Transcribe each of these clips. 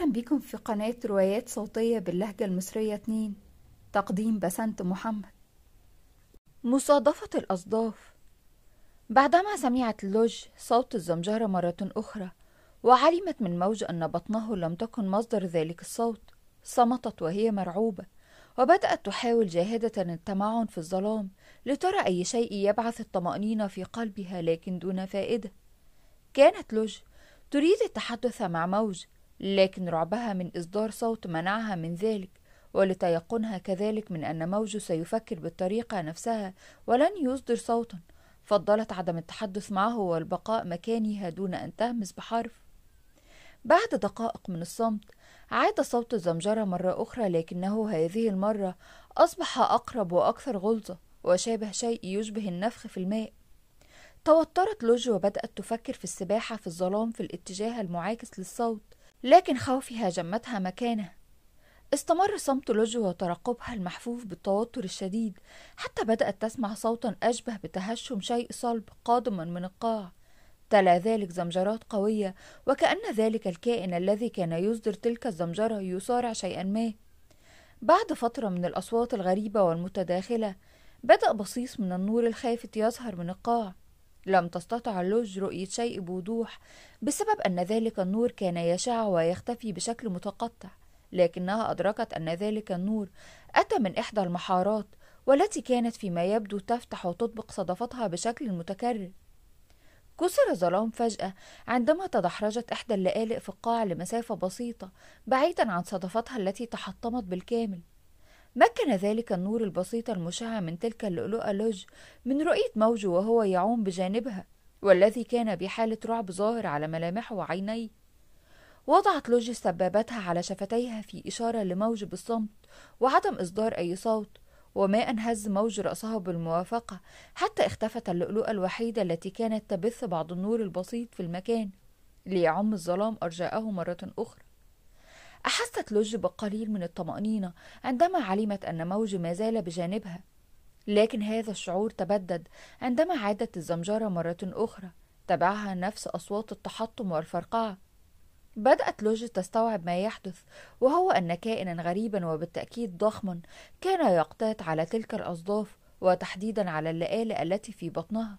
أهلا بكم في قناة روايات صوتية باللهجة المصرية 2 تقديم بسنت محمد مصادفة الأصداف بعدما سمعت لوج صوت الزمجرة مرة أخرى وعلمت من موج أن بطنه لم تكن مصدر ذلك الصوت صمتت وهي مرعوبة وبدأت تحاول جاهدة التمعن في الظلام لترى أي شيء يبعث الطمأنينة في قلبها لكن دون فائدة كانت لوج تريد التحدث مع موج لكن رعبها من إصدار صوت منعها من ذلك ولتيقنها كذلك من أن موجو سيفكر بالطريقة نفسها ولن يصدر صوتا فضلت عدم التحدث معه والبقاء مكانها دون أن تهمس بحرف بعد دقائق من الصمت عاد صوت الزمجرة مرة أخرى لكنه هذه المرة أصبح أقرب وأكثر غلظة وشابه شيء يشبه النفخ في الماء توترت لوجو وبدأت تفكر في السباحة في الظلام في الاتجاه المعاكس للصوت لكن خوفي هاجمتها مكانه استمر صمت لوجو وترقبها المحفوف بالتوتر الشديد حتى بدأت تسمع صوتا أشبه بتهشم شيء صلب قادما من القاع تلا ذلك زمجرات قوية وكأن ذلك الكائن الذي كان يصدر تلك الزمجرة يصارع شيئا ما بعد فترة من الأصوات الغريبة والمتداخلة بدأ بصيص من النور الخافت يظهر من القاع لم تستطع اللوج رؤية شيء بوضوح بسبب أن ذلك النور كان يشع ويختفي بشكل متقطع لكنها أدركت أن ذلك النور أتى من إحدى المحارات والتي كانت فيما يبدو تفتح وتطبق صدفتها بشكل متكرر كسر الظلام فجأة عندما تدحرجت إحدى اللآلئ في القاع لمسافة بسيطة بعيدا عن صدفتها التي تحطمت بالكامل مكن ذلك النور البسيط المشع من تلك اللؤلؤة لوج من رؤية موج وهو يعوم بجانبها والذي كان بحالة رعب ظاهر على ملامحه وعينيه وضعت لوج سبابتها على شفتيها في إشارة لموج بالصمت وعدم إصدار أي صوت وما أن هز موج رأسه بالموافقة حتى اختفت اللؤلؤة الوحيدة التي كانت تبث بعض النور البسيط في المكان ليعم الظلام أرجاءه مرة أخرى أحست لوج بقليل من الطمأنينة عندما علمت أن موج ما زال بجانبها لكن هذا الشعور تبدد عندما عادت الزمجرة مرة أخرى تبعها نفس أصوات التحطم والفرقعة بدأت لوج تستوعب ما يحدث وهو أن كائنا غريبا وبالتأكيد ضخما كان يقتات على تلك الأصداف وتحديدا على اللآلئ التي في بطنها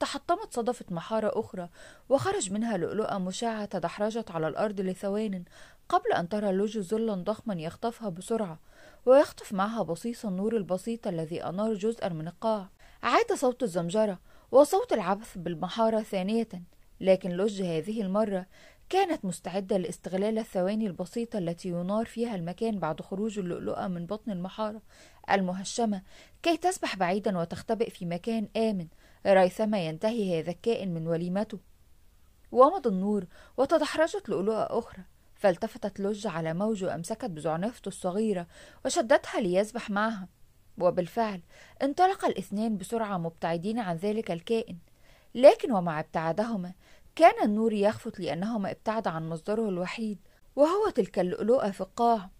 تحطمت صدفة محارة أخرى وخرج منها لؤلؤة مشعة تدحرجت على الأرض لثوان قبل أن ترى لوجو ظلا ضخما يخطفها بسرعة ويخطف معها بصيص النور البسيط الذي أنار جزءا من القاع عاد صوت الزمجرة وصوت العبث بالمحارة ثانية لكن لوج هذه المرة كانت مستعدة لاستغلال الثواني البسيطة التي ينار فيها المكان بعد خروج اللؤلؤة من بطن المحارة المهشمة كي تسبح بعيدا وتختبئ في مكان آمن ريثما ينتهي هذا الكائن من وليمته ومض النور وتدحرجت لؤلؤة أخرى فالتفتت لج على موج وأمسكت بزعنفته الصغيرة وشدتها ليسبح معها وبالفعل انطلق الاثنان بسرعة مبتعدين عن ذلك الكائن لكن ومع ابتعادهما كان النور يخفت لأنهما ابتعد عن مصدره الوحيد وهو تلك اللؤلؤة في القاع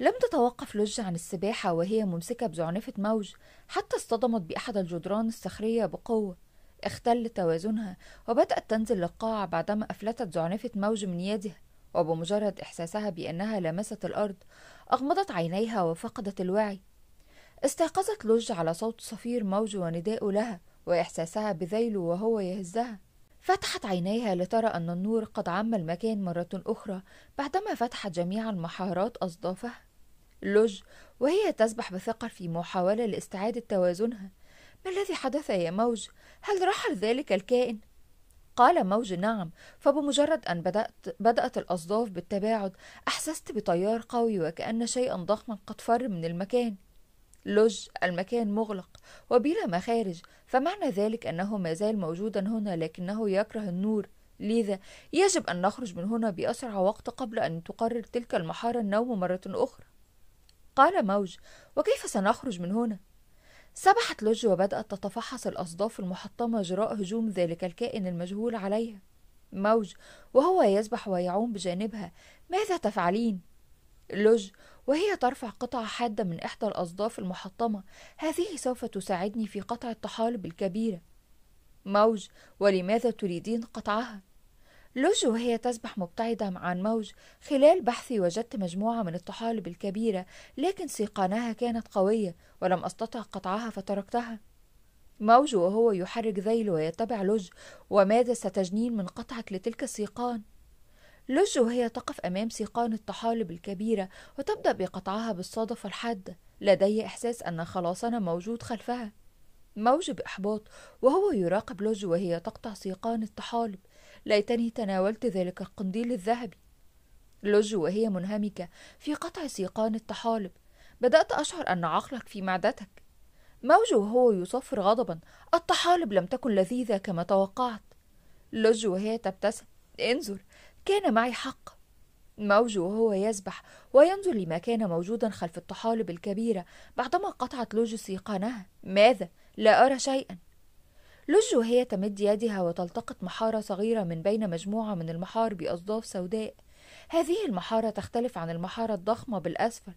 لم تتوقف لج عن السباحة وهي ممسكة بزعنفة موج حتى اصطدمت بأحد الجدران الصخرية بقوة اختل توازنها وبدأت تنزل للقاع بعدما أفلتت زعنفة موج من يدها وبمجرد إحساسها بأنها لمست الأرض أغمضت عينيها وفقدت الوعي استيقظت لوج على صوت صفير موج ونداء لها وإحساسها بذيله وهو يهزها فتحت عينيها لترى أن النور قد عم المكان مرة أخرى بعدما فتحت جميع المحارات أصدافها لوج وهي تسبح بثقل في محاولة لاستعادة توازنها ما الذي حدث يا موج؟ هل رحل ذلك الكائن؟ قال موج نعم فبمجرد أن بدأت, بدأت الأصداف بالتباعد أحسست بتيار قوي وكأن شيئا ضخما قد فر من المكان لج المكان مغلق وبلا مخارج فمعنى ذلك أنه ما زال موجودا هنا لكنه يكره النور لذا يجب أن نخرج من هنا بأسرع وقت قبل أن تقرر تلك المحارة النوم مرة أخرى قال موج وكيف سنخرج من هنا سبحت لوج وبدأت تتفحص الأصداف المحطمة جراء هجوم ذلك الكائن المجهول عليها موج وهو يسبح ويعوم بجانبها ماذا تفعلين؟ لوج وهي ترفع قطعة حادة من إحدى الأصداف المحطمة هذه سوف تساعدني في قطع الطحالب الكبيرة موج ولماذا تريدين قطعها؟ لوج وهي تسبح مبتعدة عن موج خلال بحثي وجدت مجموعة من الطحالب الكبيرة لكن سيقانها كانت قوية ولم أستطع قطعها فتركتها موج وهو يحرك ذيل ويتبع لوج وماذا ستجنين من قطعة لتلك السيقان لوج وهي تقف أمام سيقان الطحالب الكبيرة وتبدأ بقطعها بالصدفة الحادة لدي إحساس أن خلاصنا موجود خلفها موج بإحباط وهو يراقب لوج وهي تقطع سيقان الطحالب ليتني تناولت ذلك القنديل الذهبي لوج وهي منهمكة في قطع سيقان الطحالب بدأت أشعر أن عقلك في معدتك موج وهو يصفر غضبا الطحالب لم تكن لذيذة كما توقعت لوج وهي تبتسم انظر كان معي حق موج وهو يسبح وينظر لما كان موجودا خلف الطحالب الكبيرة بعدما قطعت لوج سيقانها ماذا لا أرى شيئا لج وهي تمد يدها وتلتقط محارة صغيرة من بين مجموعة من المحار بأصداف سوداء هذه المحارة تختلف عن المحارة الضخمة بالأسفل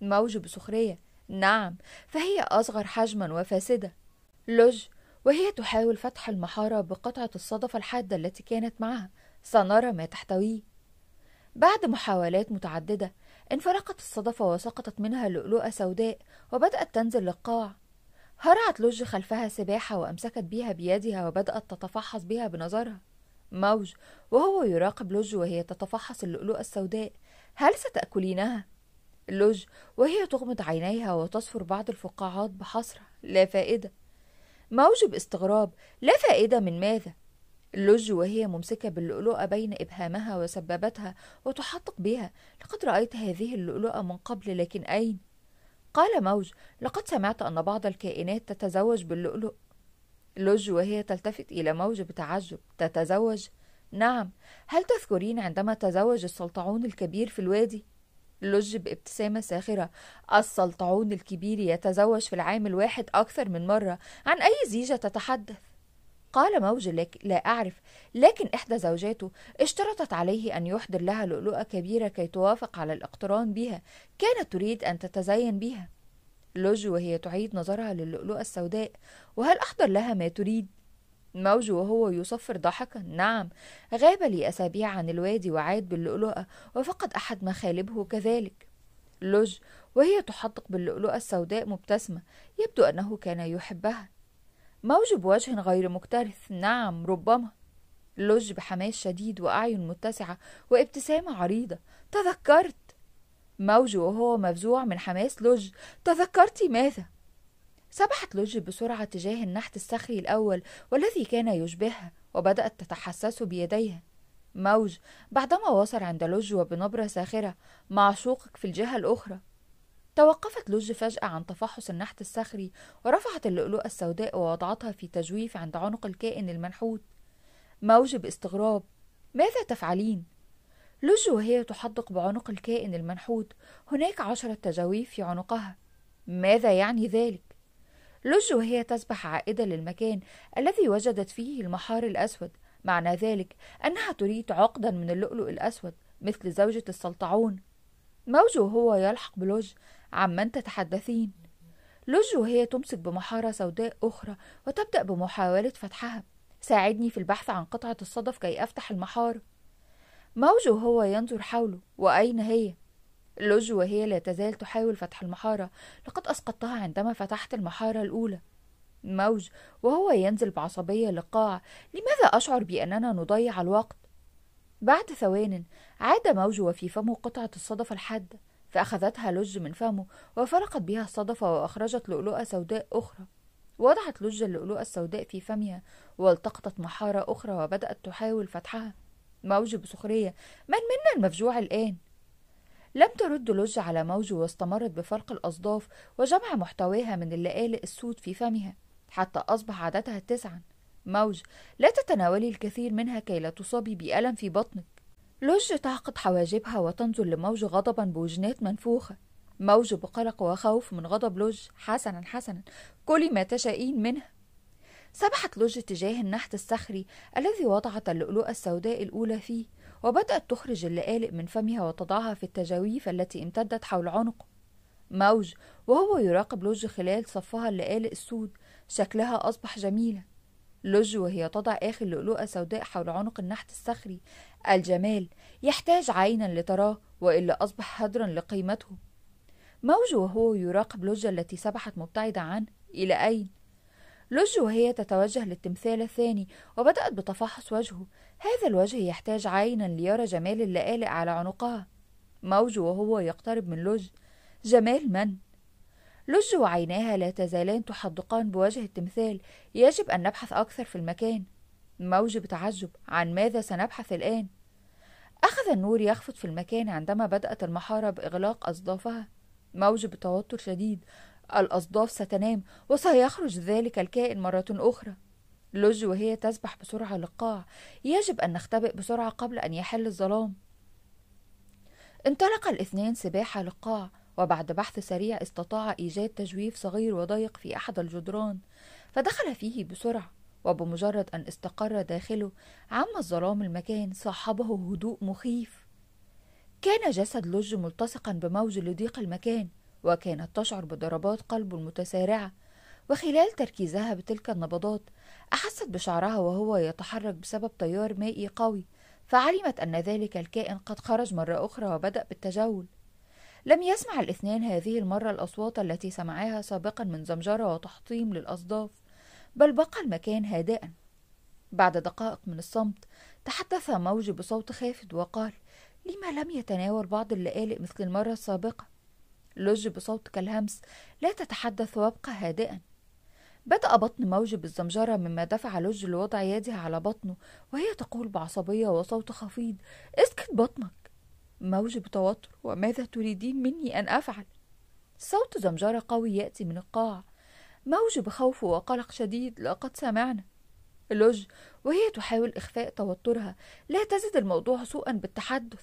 موج بسخرية نعم فهي أصغر حجما وفاسدة لج وهي تحاول فتح المحارة بقطعة الصدفة الحادة التي كانت معها سنرى ما تحتويه بعد محاولات متعددة انفرقت الصدفة وسقطت منها لؤلؤة سوداء وبدأت تنزل للقاع هرعت لوج خلفها سباحة وأمسكت بها بيدها وبدأت تتفحص بها بنظرها موج وهو يراقب لوج وهي تتفحص اللؤلؤة السوداء هل ستأكلينها؟ لوج وهي تغمض عينيها وتصفر بعض الفقاعات بحسرة لا فائدة موج باستغراب لا فائدة من ماذا؟ لوج وهي ممسكة باللؤلؤة بين إبهامها وسبابتها وتحطق بها لقد رأيت هذه اللؤلؤة من قبل لكن أين؟ قال موج لقد سمعت أن بعض الكائنات تتزوج باللؤلؤ لج وهي تلتفت إلى موج بتعجب تتزوج نعم هل تذكرين عندما تزوج السلطعون الكبير في الوادي لج بابتسامة ساخرة السلطعون الكبير يتزوج في العام الواحد أكثر من مرة عن أي زيجة تتحدث قال موج لك لا أعرف لكن إحدى زوجاته اشترطت عليه أن يحضر لها لؤلؤة كبيرة كي توافق على الاقتران بها كانت تريد أن تتزين بها لوج وهي تعيد نظرها للؤلؤة السوداء وهل أحضر لها ما تريد؟ موج وهو يصفر ضحكا نعم غاب لي أسابيع عن الوادي وعاد باللؤلؤة وفقد أحد مخالبه كذلك لوج وهي تحدق باللؤلؤة السوداء مبتسمة يبدو أنه كان يحبها موج بوجه غير مكترث نعم ربما لج بحماس شديد وأعين متسعة وابتسامة عريضة تذكرت موج وهو مفزوع من حماس لج تذكرتي ماذا سبحت لج بسرعة تجاه النحت الصخري الأول والذي كان يشبهها وبدأت تتحسسه بيديها موج بعدما وصل عند لج وبنبرة ساخرة معشوقك في الجهة الأخرى توقفت لوج فجأة عن تفحص النحت الصخري ورفعت اللؤلؤة السوداء ووضعتها في تجويف عند عنق الكائن المنحوت موج باستغراب ماذا تفعلين؟ لوج وهي تحدق بعنق الكائن المنحوت هناك عشرة تجاويف في عنقها ماذا يعني ذلك؟ لوج وهي تسبح عائدة للمكان الذي وجدت فيه المحار الأسود معنى ذلك أنها تريد عقدا من اللؤلؤ الأسود مثل زوجة السلطعون موج وهو يلحق بلوج عمن تتحدثين لج وهي تمسك بمحارة سوداء أخرى وتبدأ بمحاولة فتحها ساعدني في البحث عن قطعة الصدف كي أفتح المحارة موج وهو ينظر حوله وأين هي؟ لج وهي لا تزال تحاول فتح المحارة لقد أسقطتها عندما فتحت المحارة الأولى موج وهو ينزل بعصبية للقاع لماذا أشعر بأننا نضيع الوقت؟ بعد ثوان عاد موج وفي فمه قطعة الصدف الحادة فأخذتها لج من فمه وفرقت بها الصدفة وأخرجت لؤلؤة سوداء أخرى وضعت لج اللؤلؤة السوداء في فمها والتقطت محارة أخرى وبدأت تحاول فتحها موج بسخرية من منا المفجوع الآن؟ لم ترد لج على موج واستمرت بفرق الأصداف وجمع محتواها من اللآلئ السود في فمها حتى أصبح عددها تسعا موج لا تتناولي الكثير منها كي لا تصابي بألم في بطنك لوج تعقد حواجبها وتنظر لموج غضبا بوجنات منفوخة موج بقلق وخوف من غضب لوج حسنا حسنا كلي ما تشائين منها سبحت لوج تجاه النحت الصخري الذي وضعت اللؤلؤة السوداء الأولى فيه وبدأت تخرج اللآلئ من فمها وتضعها في التجاويف التي امتدت حول عنقه موج وهو يراقب لوج خلال صفها اللآلئ السود شكلها أصبح جميلا لج وهي تضع آخر لؤلؤة سوداء حول عنق النحت الصخري الجمال يحتاج عينا لتراه وإلا أصبح هدرا لقيمته موج وهو يراقب لج التي سبحت مبتعدة عنه إلى أين؟ لج وهي تتوجه للتمثال الثاني وبدأت بتفحص وجهه هذا الوجه يحتاج عينا ليرى جمال اللآلئ على عنقها موج وهو يقترب من لج جمال من؟ لج وعيناها لا تزالان تحدقان بوجه التمثال يجب أن نبحث أكثر في المكان موج بتعجب عن ماذا سنبحث الآن أخذ النور يخفت في المكان عندما بدأت المحارة بإغلاق أصدافها موج بتوتر شديد الأصداف ستنام وسيخرج ذلك الكائن مرة أخرى لج وهي تسبح بسرعة للقاع يجب أن نختبئ بسرعة قبل أن يحل الظلام انطلق الاثنان سباحة للقاع وبعد بحث سريع استطاع إيجاد تجويف صغير وضيق في أحد الجدران فدخل فيه بسرعة وبمجرد أن استقر داخله عم الظلام المكان صاحبه هدوء مخيف كان جسد لج ملتصقا بموج لضيق المكان وكانت تشعر بضربات قلبه المتسارعة وخلال تركيزها بتلك النبضات أحست بشعرها وهو يتحرك بسبب تيار مائي قوي فعلمت أن ذلك الكائن قد خرج مرة أخرى وبدأ بالتجول لم يسمع الاثنان هذه المرة الأصوات التي سمعاها سابقا من زمجرة وتحطيم للأصداف بل بقى المكان هادئا بعد دقائق من الصمت تحدث موج بصوت خافت وقال لما لم يتناول بعض اللآلئ مثل المرة السابقة لج بصوت كالهمس لا تتحدث وابقى هادئا بدأ بطن موج بالزمجرة مما دفع لج لوضع يدها على بطنه وهي تقول بعصبية وصوت خفيض اسكت بطنك موج بتوتر وماذا تريدين مني أن أفعل؟ صوت زمجرة قوي يأتي من القاع موج بخوف وقلق شديد لقد سمعنا لوج وهي تحاول إخفاء توترها لا تزد الموضوع سوءا بالتحدث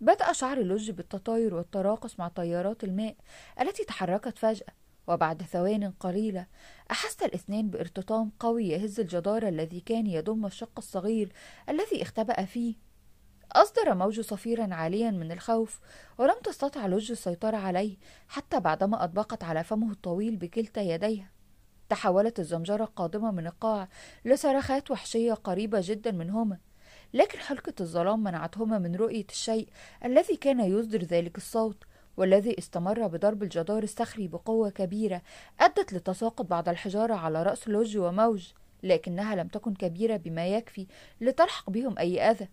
بدأ شعر لوج بالتطاير والتراقص مع تيارات الماء التي تحركت فجأة وبعد ثوان قليلة أحس الاثنان بارتطام قوي يهز الجدار الذي كان يضم الشق الصغير الذي اختبأ فيه أصدر موج صفيرا عاليا من الخوف ولم تستطع لوج السيطرة عليه حتى بعدما أطبقت على فمه الطويل بكلتا يديها تحولت الزمجرة القادمة من القاع لصرخات وحشية قريبة جدا منهما لكن حلقة الظلام منعتهما من رؤية الشيء الذي كان يصدر ذلك الصوت والذي استمر بضرب الجدار الصخري بقوة كبيرة أدت لتساقط بعض الحجارة على رأس لوج وموج لكنها لم تكن كبيرة بما يكفي لتلحق بهم أي أذى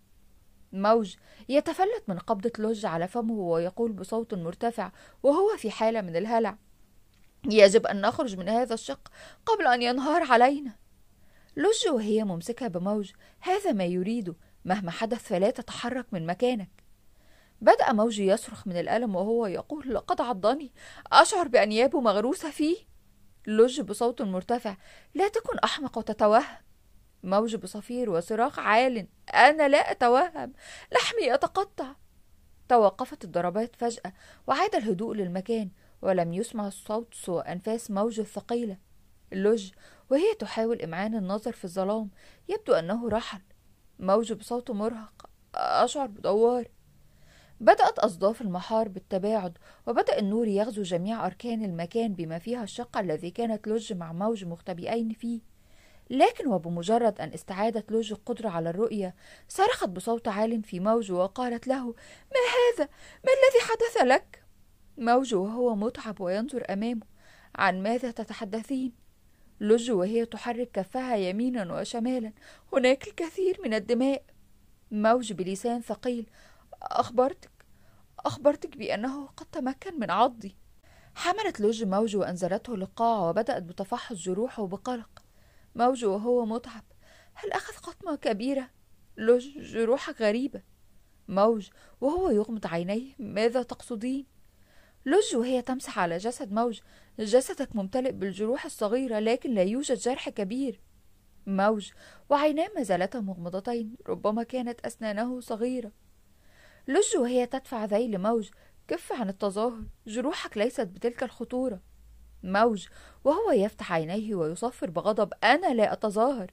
موج يتفلت من قبضة لوج على فمه ويقول بصوت مرتفع وهو في حالة من الهلع يجب أن نخرج من هذا الشق قبل أن ينهار علينا لوج وهي ممسكة بموج هذا ما يريده مهما حدث فلا تتحرك من مكانك بدأ موج يصرخ من الألم وهو يقول لقد عضني أشعر بأنيابه مغروسة فيه لوج بصوت مرتفع لا تكن أحمق وتتوهم موج بصفير وصراخ عال أنا لا أتوهم لحمي يتقطع توقفت الضربات فجأة وعاد الهدوء للمكان ولم يسمع الصوت سوى أنفاس موج الثقيلة اللج وهي تحاول إمعان النظر في الظلام يبدو أنه رحل موج بصوت مرهق أشعر بدوار بدأت أصداف المحار بالتباعد وبدأ النور يغزو جميع أركان المكان بما فيها الشقة الذي كانت لوج مع موج مختبئين فيه لكن وبمجرد أن استعادت لوج القدرة على الرؤية صرخت بصوت عال في موج وقالت له ما هذا؟ ما الذي حدث لك؟ موج وهو متعب وينظر أمامه عن ماذا تتحدثين؟ لوج وهي تحرك كفها يمينا وشمالا هناك الكثير من الدماء موج بلسان ثقيل أخبرتك أخبرتك بأنه قد تمكن من عضي حملت لوج موج وأنزلته للقاعة وبدأت بتفحص جروحه بقلق موج وهو متعب هل أخذ قطمة كبيرة لوج جروحك غريبة موج وهو يغمض عينيه ماذا تقصدين لج وهي تمسح على جسد موج جسدك ممتلئ بالجروح الصغيرة لكن لا يوجد جرح كبير موج وعيناه ما زالتا مغمضتين ربما كانت أسنانه صغيرة لج وهي تدفع ذيل موج كف عن التظاهر جروحك ليست بتلك الخطورة موج وهو يفتح عينيه ويصفر بغضب أنا لا أتظاهر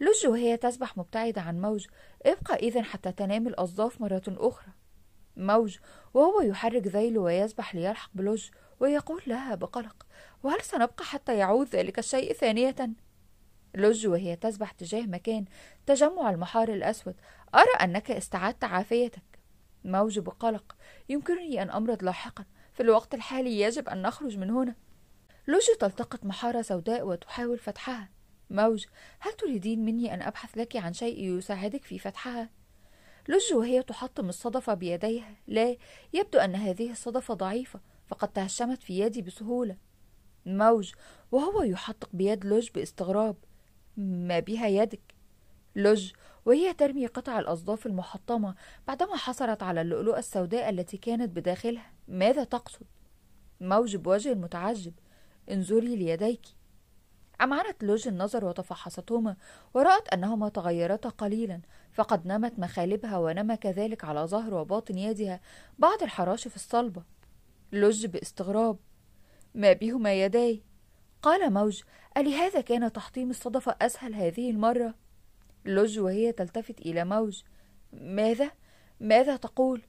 لج وهي تسبح مبتعدة عن موج ابقى إذا حتى تنام الأصداف مرة أخرى موج وهو يحرك ذيله ويسبح ليلحق بلج ويقول لها بقلق وهل سنبقى حتى يعود ذلك الشيء ثانية؟ لج وهي تسبح تجاه مكان تجمع المحار الأسود أرى أنك استعدت عافيتك موج بقلق يمكنني أن أمرض لاحقا في الوقت الحالي يجب أن نخرج من هنا لوجي تلتقط محارة سوداء وتحاول فتحها موج هل تريدين مني أن أبحث لك عن شيء يساعدك في فتحها؟ لوج وهي تحطم الصدفة بيديها لا يبدو أن هذه الصدفة ضعيفة فقد تهشمت في يدي بسهولة موج وهو يحطق بيد لوج باستغراب ما بها يدك لوج وهي ترمي قطع الأصداف المحطمة بعدما حصلت على اللؤلؤة السوداء التي كانت بداخلها ماذا تقصد؟ موج بوجه متعجب انظري ليديك أمعنت لوج النظر وتفحصتهما ورأت أنهما تغيرتا قليلا فقد نمت مخالبها ونمى كذلك على ظهر وباطن يدها بعض الحراشف الصلبة لوج باستغراب ما بهما يداي قال موج ألهذا كان تحطيم الصدفة أسهل هذه المرة لوج وهي تلتفت إلى موج ماذا؟ ماذا تقول؟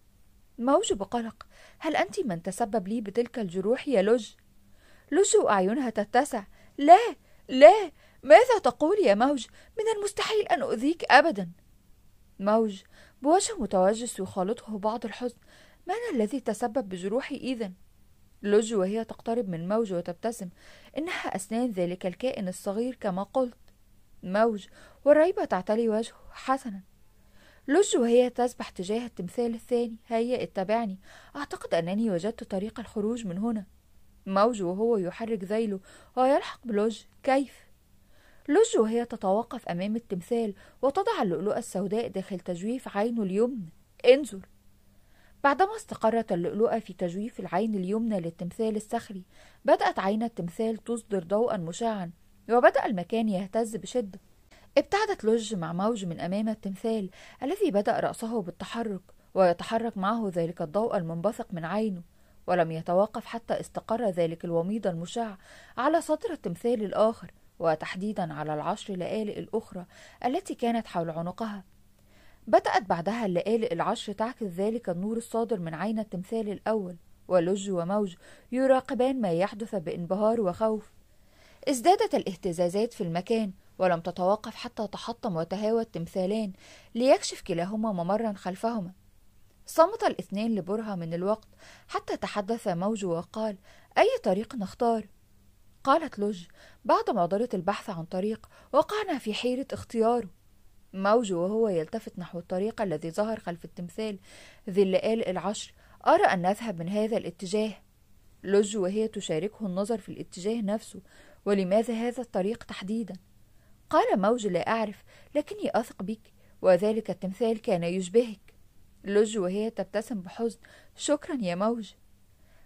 موج بقلق هل أنت من تسبب لي بتلك الجروح يا لوج؟ لوسو أعينها تتسع لا لا ماذا تقول يا موج من المستحيل أن أؤذيك أبدا موج بوجه متوجس يخالطه بعض الحزن من الذي تسبب بجروحي إذا؟ لوج وهي تقترب من موج وتبتسم إنها أسنان ذلك الكائن الصغير كما قلت موج والريبة تعتلي وجهه حسنا لوج وهي تسبح تجاه التمثال الثاني هيا اتبعني أعتقد أنني وجدت طريق الخروج من هنا موج وهو يحرك ذيله ويلحق بلوج كيف؟ لوج وهي تتوقف أمام التمثال وتضع اللؤلؤة السوداء داخل تجويف عينه اليمنى انظر بعدما استقرت اللؤلؤة في تجويف العين اليمنى للتمثال الصخري بدأت عين التمثال تصدر ضوءا مشعا وبدأ المكان يهتز بشدة ابتعدت لوج مع موج من أمام التمثال الذي بدأ رأسه بالتحرك ويتحرك معه ذلك الضوء المنبثق من عينه ولم يتوقف حتى استقر ذلك الوميض المشع على سطر التمثال الآخر وتحديدا على العشر لآلئ الأخرى التي كانت حول عنقها بدأت بعدها اللآلئ العشر تعكس ذلك النور الصادر من عين التمثال الأول ولج وموج يراقبان ما يحدث بانبهار وخوف ازدادت الاهتزازات في المكان ولم تتوقف حتى تحطم وتهاوى التمثالان ليكشف كلاهما ممرا خلفهما صمت الاثنان لبرهة من الوقت حتى تحدث موج وقال أي طريق نختار؟ قالت لوج بعد معضلة البحث عن طريق وقعنا في حيرة اختياره موج وهو يلتفت نحو الطريق الذي ظهر خلف التمثال ذي الليال العشر أرى أن نذهب من هذا الاتجاه لوج وهي تشاركه النظر في الاتجاه نفسه ولماذا هذا الطريق تحديدا قال موج لا أعرف لكني أثق بك وذلك التمثال كان يشبهك لوج وهي تبتسم بحزن شكرا يا موج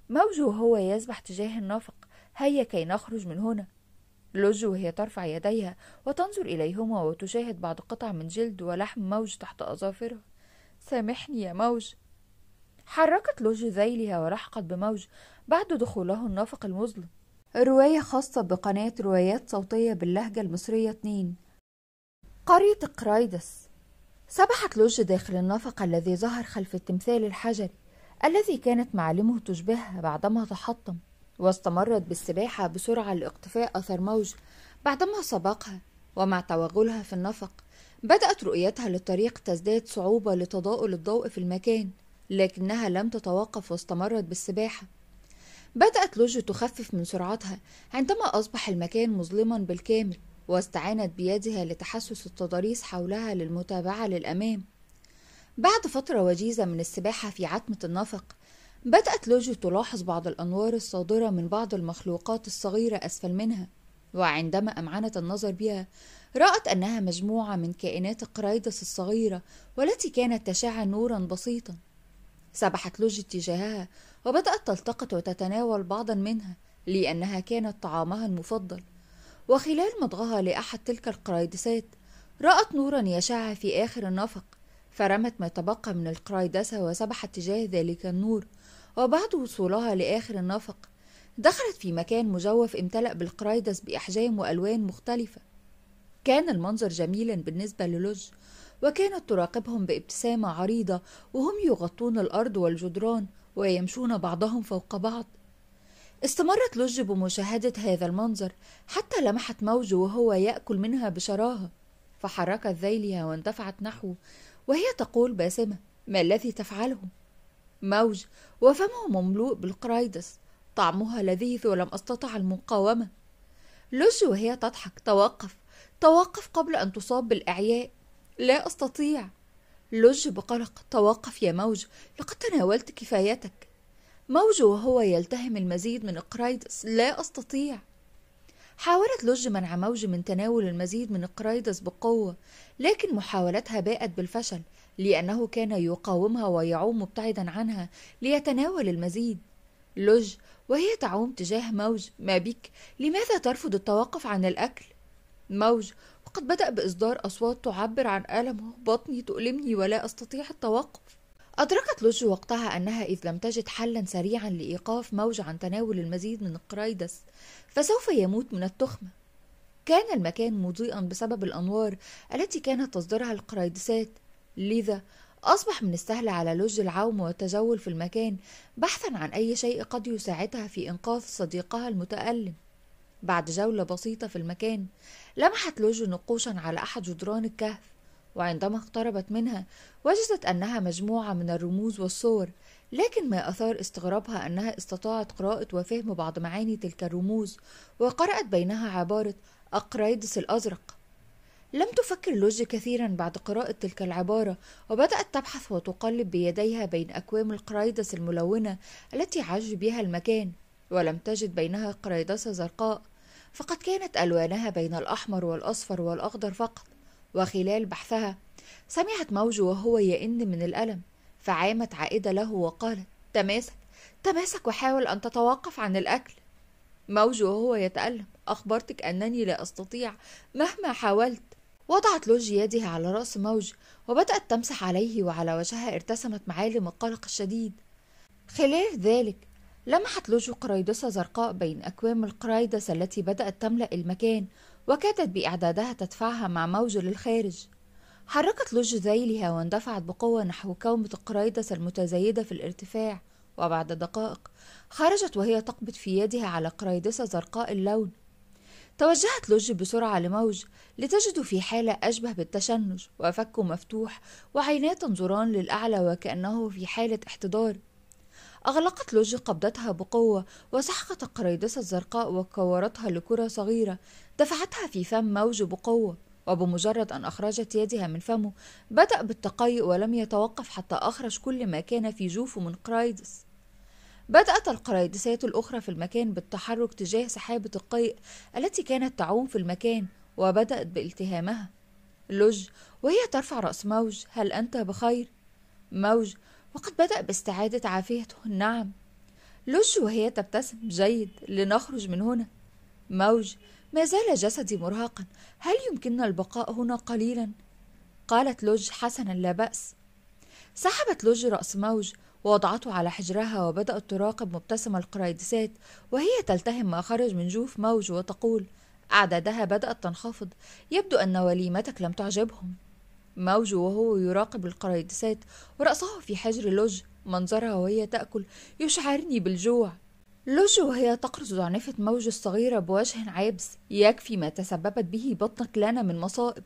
موج وهو يسبح تجاه النفق هيا كي نخرج من هنا لوج وهي ترفع يديها وتنظر إليهما وتشاهد بعض قطع من جلد ولحم موج تحت أظافرها سامحني يا موج حركت لوج ذيلها ولحقت بموج بعد دخوله النافق المظلم رواية خاصة بقناة روايات صوتية باللهجة المصرية 2 قرية قرايدس سبحت لوج داخل النفق الذي ظهر خلف التمثال الحجري الذي كانت معالمه تشبهها بعدما تحطم واستمرت بالسباحة بسرعة لاقتفاء أثر موج بعدما سبقها ومع توغلها في النفق بدأت رؤيتها للطريق تزداد صعوبة لتضاؤل الضوء في المكان لكنها لم تتوقف واستمرت بالسباحة بدأت لوج تخفف من سرعتها عندما أصبح المكان مظلما بالكامل واستعانت بيدها لتحسس التضاريس حولها للمتابعة للأمام بعد فترة وجيزة من السباحة في عتمة النفق بدأت لوجي تلاحظ بعض الأنوار الصادرة من بعض المخلوقات الصغيرة أسفل منها وعندما أمعنت النظر بها رأت أنها مجموعة من كائنات قريدس الصغيرة والتي كانت تشع نورا بسيطا سبحت لوجي اتجاهها وبدأت تلتقط وتتناول بعضا منها لأنها كانت طعامها المفضل وخلال مضغها لأحد تلك القرايدسات رأت نورا يشع في آخر النفق فرمت ما تبقى من القرايدسة وسبحت تجاه ذلك النور وبعد وصولها لآخر النفق دخلت في مكان مجوف امتلأ بالقرايدس بأحجام وألوان مختلفة كان المنظر جميلا بالنسبة للوج وكانت تراقبهم بابتسامة عريضة وهم يغطون الأرض والجدران ويمشون بعضهم فوق بعض استمرت لج بمشاهدة هذا المنظر حتى لمحت موجه وهو يأكل منها بشراهة فحركت ذيلها واندفعت نحوه وهي تقول باسمة ما الذي تفعله؟ موج وفمه مملوء بالقرايدس طعمها لذيذ ولم أستطع المقاومة لج وهي تضحك توقف توقف قبل أن تصاب بالإعياء لا أستطيع لج بقلق توقف يا موج لقد تناولت كفايتك موجه وهو يلتهم المزيد من إقرايدس لا أستطيع حاولت لوج منع موج من تناول المزيد من إقرايدس بقوة لكن محاولتها باءت بالفشل لأنه كان يقاومها ويعوم مبتعدا عنها ليتناول المزيد لوج وهي تعوم تجاه موج ما بك لماذا ترفض التوقف عن الأكل؟ موج وقد بدأ بإصدار أصوات تعبر عن ألمه بطني تؤلمني ولا أستطيع التوقف أدركت لوج وقتها أنها إذ لم تجد حلا سريعا لإيقاف موج عن تناول المزيد من القريدس فسوف يموت من التخمة كان المكان مضيئا بسبب الأنوار التي كانت تصدرها القريدسات لذا أصبح من السهل على لوج العوم والتجول في المكان بحثا عن أي شيء قد يساعدها في إنقاذ صديقها المتألم بعد جولة بسيطة في المكان لمحت لوج نقوشا على أحد جدران الكهف وعندما اقتربت منها وجدت أنها مجموعة من الرموز والصور لكن ما أثار استغرابها أنها استطاعت قراءة وفهم بعض معاني تلك الرموز وقرأت بينها عبارة أقريدس الأزرق لم تفكر لوج كثيرا بعد قراءة تلك العبارة وبدأت تبحث وتقلب بيديها بين أكوام القريدس الملونة التي عج بها المكان ولم تجد بينها قريدسة زرقاء فقد كانت ألوانها بين الأحمر والأصفر والأخضر فقط وخلال بحثها سمعت موج وهو يئن من الألم فعامت عائدة له وقالت تماسك تماسك وحاول أن تتوقف عن الأكل موج وهو يتألم أخبرتك أنني لا أستطيع مهما حاولت وضعت لوجي يدها على رأس موج وبدأت تمسح عليه وعلى وجهها ارتسمت معالم القلق الشديد خلال ذلك لمحت لوجو قريدسة زرقاء بين أكوام القريدس التي بدأت تملأ المكان وكادت بإعدادها تدفعها مع موجه للخارج حركت لوج ذيلها واندفعت بقوة نحو كومة القريدس المتزايدة في الارتفاع وبعد دقائق خرجت وهي تقبض في يدها على قريدسة زرقاء اللون توجهت لوج بسرعة لموج لتجد في حالة أشبه بالتشنج وفكه مفتوح وعيناه تنظران للأعلى وكأنه في حالة احتضار أغلقت لوجي قبضتها بقوة وسحقت القريدسة الزرقاء وكورتها لكرة صغيرة دفعتها في فم موج بقوة وبمجرد أن أخرجت يدها من فمه بدأ بالتقيؤ ولم يتوقف حتى أخرج كل ما كان في جوفه من قريدس بدأت القريدسات الأخرى في المكان بالتحرك تجاه سحابة القيء التي كانت تعوم في المكان وبدأت بالتهامها لوج وهي ترفع رأس موج هل أنت بخير؟ موج وقد بدأ باستعادة عافيته نعم لج وهي تبتسم جيد لنخرج من هنا موج ما زال جسدي مرهقا هل يمكننا البقاء هنا قليلا قالت لوج حسنا لا بأس سحبت لوج رأس موج ووضعته على حجرها وبدأت تراقب مبتسم القريدسات وهي تلتهم ما خرج من جوف موج وتقول أعدادها بدأت تنخفض يبدو أن وليمتك لم تعجبهم موجو وهو يراقب القريدسات ورأسها في حجر لوج منظرها وهي تأكل يشعرني بالجوع لوج وهي تقرص عنفة موج الصغيرة بوجه عابس يكفي ما تسببت به بطنك لنا من مصائب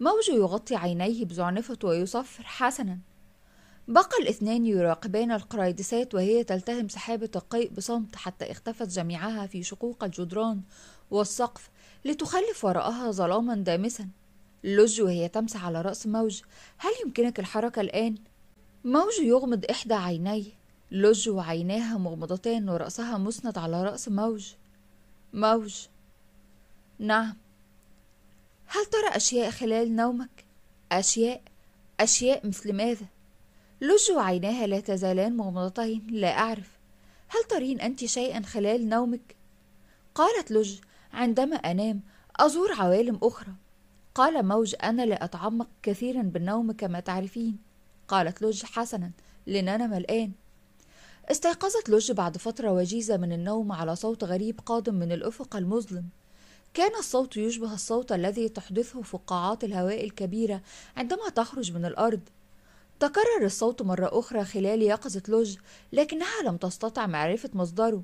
موج يغطي عينيه بزعنفة ويصفر حسنا بقى الاثنان يراقبان القريدسات وهي تلتهم سحابة القيء بصمت حتى اختفت جميعها في شقوق الجدران والسقف لتخلف وراءها ظلاما دامسا لوج وهي تمسح على رأس موج هل يمكنك الحركة الآن؟ موج يغمض إحدى عينيه لوج وعيناها مغمضتان ورأسها مسند على رأس موج موج نعم هل ترى أشياء خلال نومك؟ أشياء أشياء مثل ماذا؟ لوج وعيناها لا تزالان مغمضتين لا أعرف هل ترين أنت شيئا خلال نومك؟ قالت لوج عندما أنام أزور عوالم أخرى قال موج أنا لا أتعمق كثيرا بالنوم كما تعرفين قالت لوج حسنا لأن أنا استيقظت لوج بعد فترة وجيزة من النوم على صوت غريب قادم من الأفق المظلم كان الصوت يشبه الصوت الذي تحدثه فقاعات الهواء الكبيرة عندما تخرج من الأرض تكرر الصوت مرة أخرى خلال يقظة لوج لكنها لم تستطع معرفة مصدره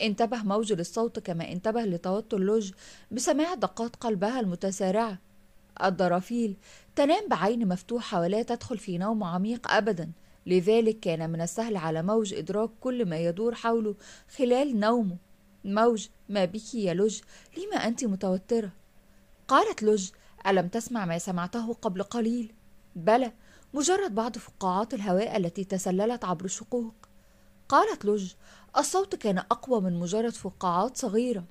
انتبه موج للصوت كما انتبه لتوتر لوج بسماع دقات قلبها المتسارعة الضرافيل تنام بعين مفتوحة ولا تدخل في نوم عميق أبدا لذلك كان من السهل على موج إدراك كل ما يدور حوله خلال نومه موج ما بك يا لوج لما أنت متوترة قالت لوج ألم تسمع ما سمعته قبل قليل بلى مجرد بعض فقاعات الهواء التي تسللت عبر الشقوق قالت لوج الصوت كان أقوى من مجرد فقاعات صغيرة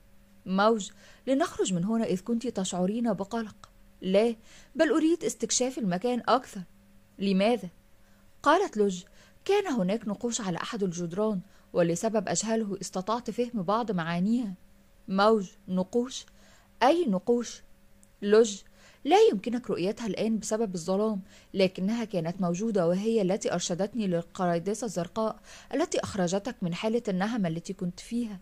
موج لنخرج من هنا إذ كنت تشعرين بقلق لا بل أريد استكشاف المكان أكثر لماذا؟ قالت لوج كان هناك نقوش على أحد الجدران ولسبب أجهله استطعت فهم بعض معانيها موج نقوش أي نقوش لوج لا يمكنك رؤيتها الآن بسبب الظلام لكنها كانت موجودة وهي التي أرشدتني للقرايدسة الزرقاء التي أخرجتك من حالة النهم التي كنت فيها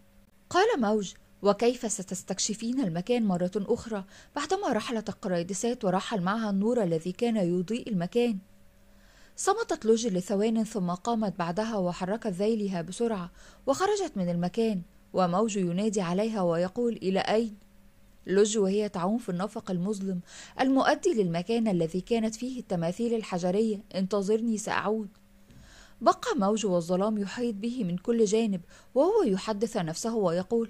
قال موج وكيف ستستكشفين المكان مرة أخرى بعدما رحلت القريدسات ورحل معها النور الذي كان يضيء المكان صمتت لوجي لثوان ثم قامت بعدها وحركت ذيلها بسرعة وخرجت من المكان وموج ينادي عليها ويقول إلى أين؟ لوج وهي تعوم في النفق المظلم المؤدي للمكان الذي كانت فيه التماثيل الحجرية انتظرني سأعود بقى موج والظلام يحيط به من كل جانب وهو يحدث نفسه ويقول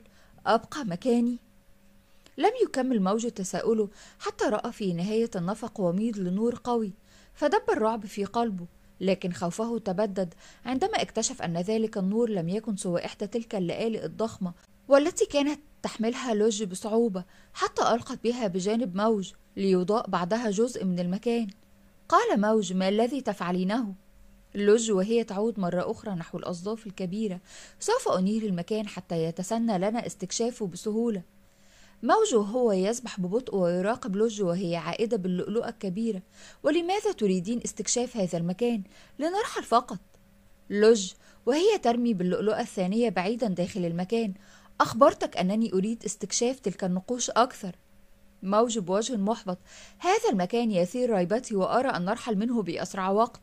أبقى مكاني لم يكمل موج تساؤله حتى رأى في نهاية النفق وميض لنور قوي فدب الرعب في قلبه لكن خوفه تبدد عندما اكتشف أن ذلك النور لم يكن سوى إحدى تلك اللآلئ الضخمة والتي كانت تحملها لوج بصعوبة حتى ألقت بها بجانب موج ليضاء بعدها جزء من المكان قال موج ما الذي تفعلينه اللوج وهي تعود مرة أخرى نحو الأصداف الكبيرة سوف أنير المكان حتى يتسنى لنا استكشافه بسهولة موج وهو يسبح ببطء ويراقب لوج وهي عائدة باللؤلؤة الكبيرة ولماذا تريدين استكشاف هذا المكان؟ لنرحل فقط لوج وهي ترمي باللؤلؤة الثانية بعيدا داخل المكان أخبرتك أنني أريد استكشاف تلك النقوش أكثر موج بوجه محبط هذا المكان يثير ريبتي وأرى أن نرحل منه بأسرع وقت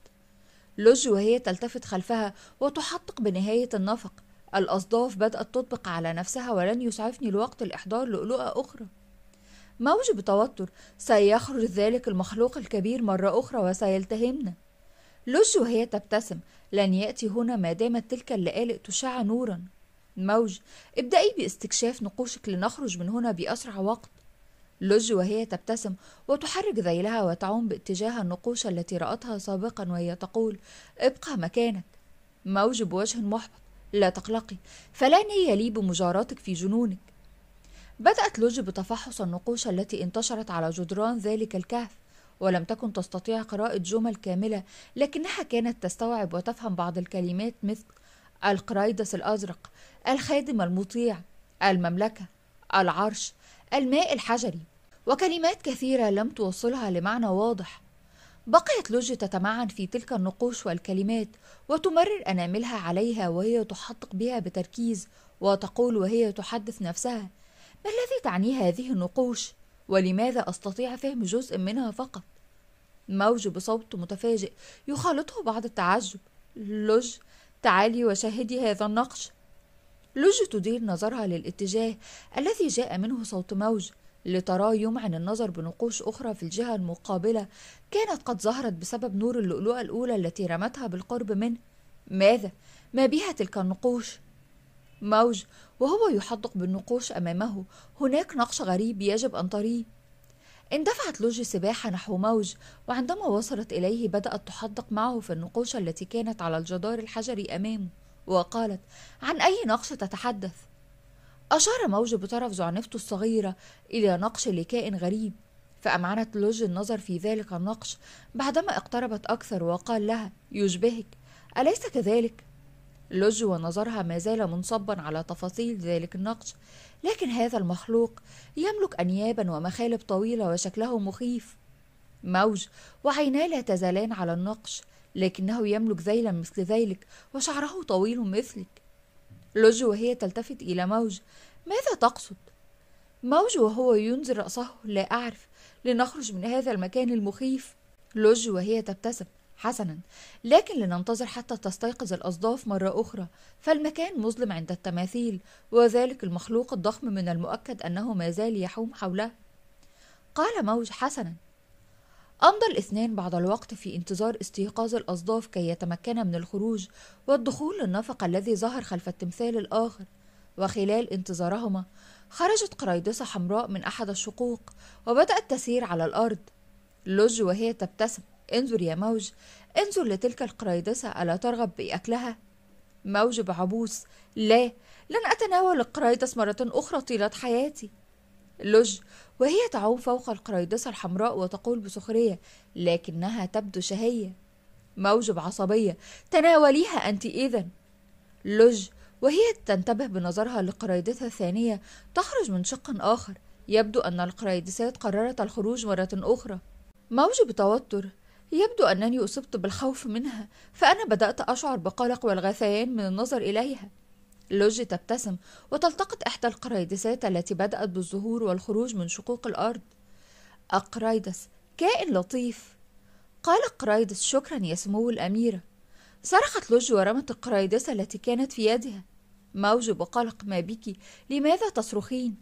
لوج وهي تلتفت خلفها وتحطق بنهاية النفق الأصداف بدأت تطبق على نفسها ولن يسعفني الوقت لإحضار لؤلؤة أخرى موج بتوتر سيخرج ذلك المخلوق الكبير مرة أخرى وسيلتهمنا لوج وهي تبتسم لن يأتي هنا ما دامت تلك اللآلئ تشع نورا موج ابدأي باستكشاف نقوشك لنخرج من هنا بأسرع وقت لوج وهي تبتسم وتحرك ذيلها وتعوم باتجاه النقوش التي رأتها سابقا وهي تقول ابقى مكانك موج بوجه محبط لا تقلقي فلا هي لي بمجاراتك في جنونك بدأت لوج بتفحص النقوش التي انتشرت على جدران ذلك الكهف ولم تكن تستطيع قراءة جمل كاملة لكنها كانت تستوعب وتفهم بعض الكلمات مثل القريدس الأزرق الخادم المطيع المملكة العرش الماء الحجري وكلمات كثيرة لم توصلها لمعنى واضح بقيت لوجي تتمعن في تلك النقوش والكلمات وتمرر أناملها عليها وهي تحدق بها بتركيز وتقول وهي تحدث نفسها ما الذي تعنيه هذه النقوش ولماذا أستطيع فهم جزء منها فقط موج بصوت متفاجئ يخالطه بعض التعجب لوج تعالي وشاهدي هذا النقش لج تدير نظرها للاتجاه الذي جاء منه صوت موج لتراه يمعن النظر بنقوش أخرى في الجهة المقابلة كانت قد ظهرت بسبب نور اللؤلؤة الأولى التي رمتها بالقرب منه ماذا؟ ما بها تلك النقوش؟ موج وهو يحدق بالنقوش أمامه هناك نقش غريب يجب أن تريه اندفعت لوجي سباحة نحو موج وعندما وصلت إليه بدأت تحدق معه في النقوش التي كانت على الجدار الحجري أمامه وقالت عن أي نقش تتحدث أشار موج بطرف زعنفته الصغيرة إلى نقش لكائن غريب فأمعنت لوج النظر في ذلك النقش بعدما اقتربت أكثر وقال لها يشبهك أليس كذلك؟ لوج ونظرها ما زال منصبا على تفاصيل ذلك النقش لكن هذا المخلوق يملك أنيابا ومخالب طويلة وشكله مخيف موج وعيناه لا تزالان على النقش لكنه يملك ذيلا مثل ذلك وشعره طويل مثلك لوج وهي تلتفت إلى موج ماذا تقصد؟ موج وهو ينزل رأسه لا أعرف لنخرج من هذا المكان المخيف لوج وهي تبتسم حسنا لكن لننتظر حتى تستيقظ الأصداف مرة أخرى فالمكان مظلم عند التماثيل وذلك المخلوق الضخم من المؤكد أنه ما زال يحوم حوله قال موج حسنا أمضى الاثنان بعض الوقت في انتظار استيقاظ الأصداف كي يتمكنا من الخروج والدخول للنفق الذي ظهر خلف التمثال الآخر وخلال انتظارهما خرجت قريدسة حمراء من أحد الشقوق وبدأت تسير على الأرض لوج وهي تبتسم انظر يا موج انظر لتلك القريدسة ألا ترغب بأكلها موج بعبوس لا لن أتناول القريدس مرة أخرى طيلة حياتي لوج وهي تعوم فوق القريدسة الحمراء وتقول بسخرية لكنها تبدو شهية موجب بعصبية تناوليها أنت إذا لج وهي تنتبه بنظرها لقريدسة الثانية تخرج من شق آخر يبدو أن القريدسات قررت الخروج مرة أخرى موج بتوتر يبدو أنني أصبت بالخوف منها فأنا بدأت أشعر بقلق والغثيان من النظر إليها لوجي تبتسم وتلتقط إحدى القريدسات التي بدأت بالظهور والخروج من شقوق الأرض أقريدس كائن لطيف قال قريدس شكرا يا سمو الأميرة صرخت لوجي ورمت القريدسة التي كانت في يدها موجب بقلق ما بك لماذا تصرخين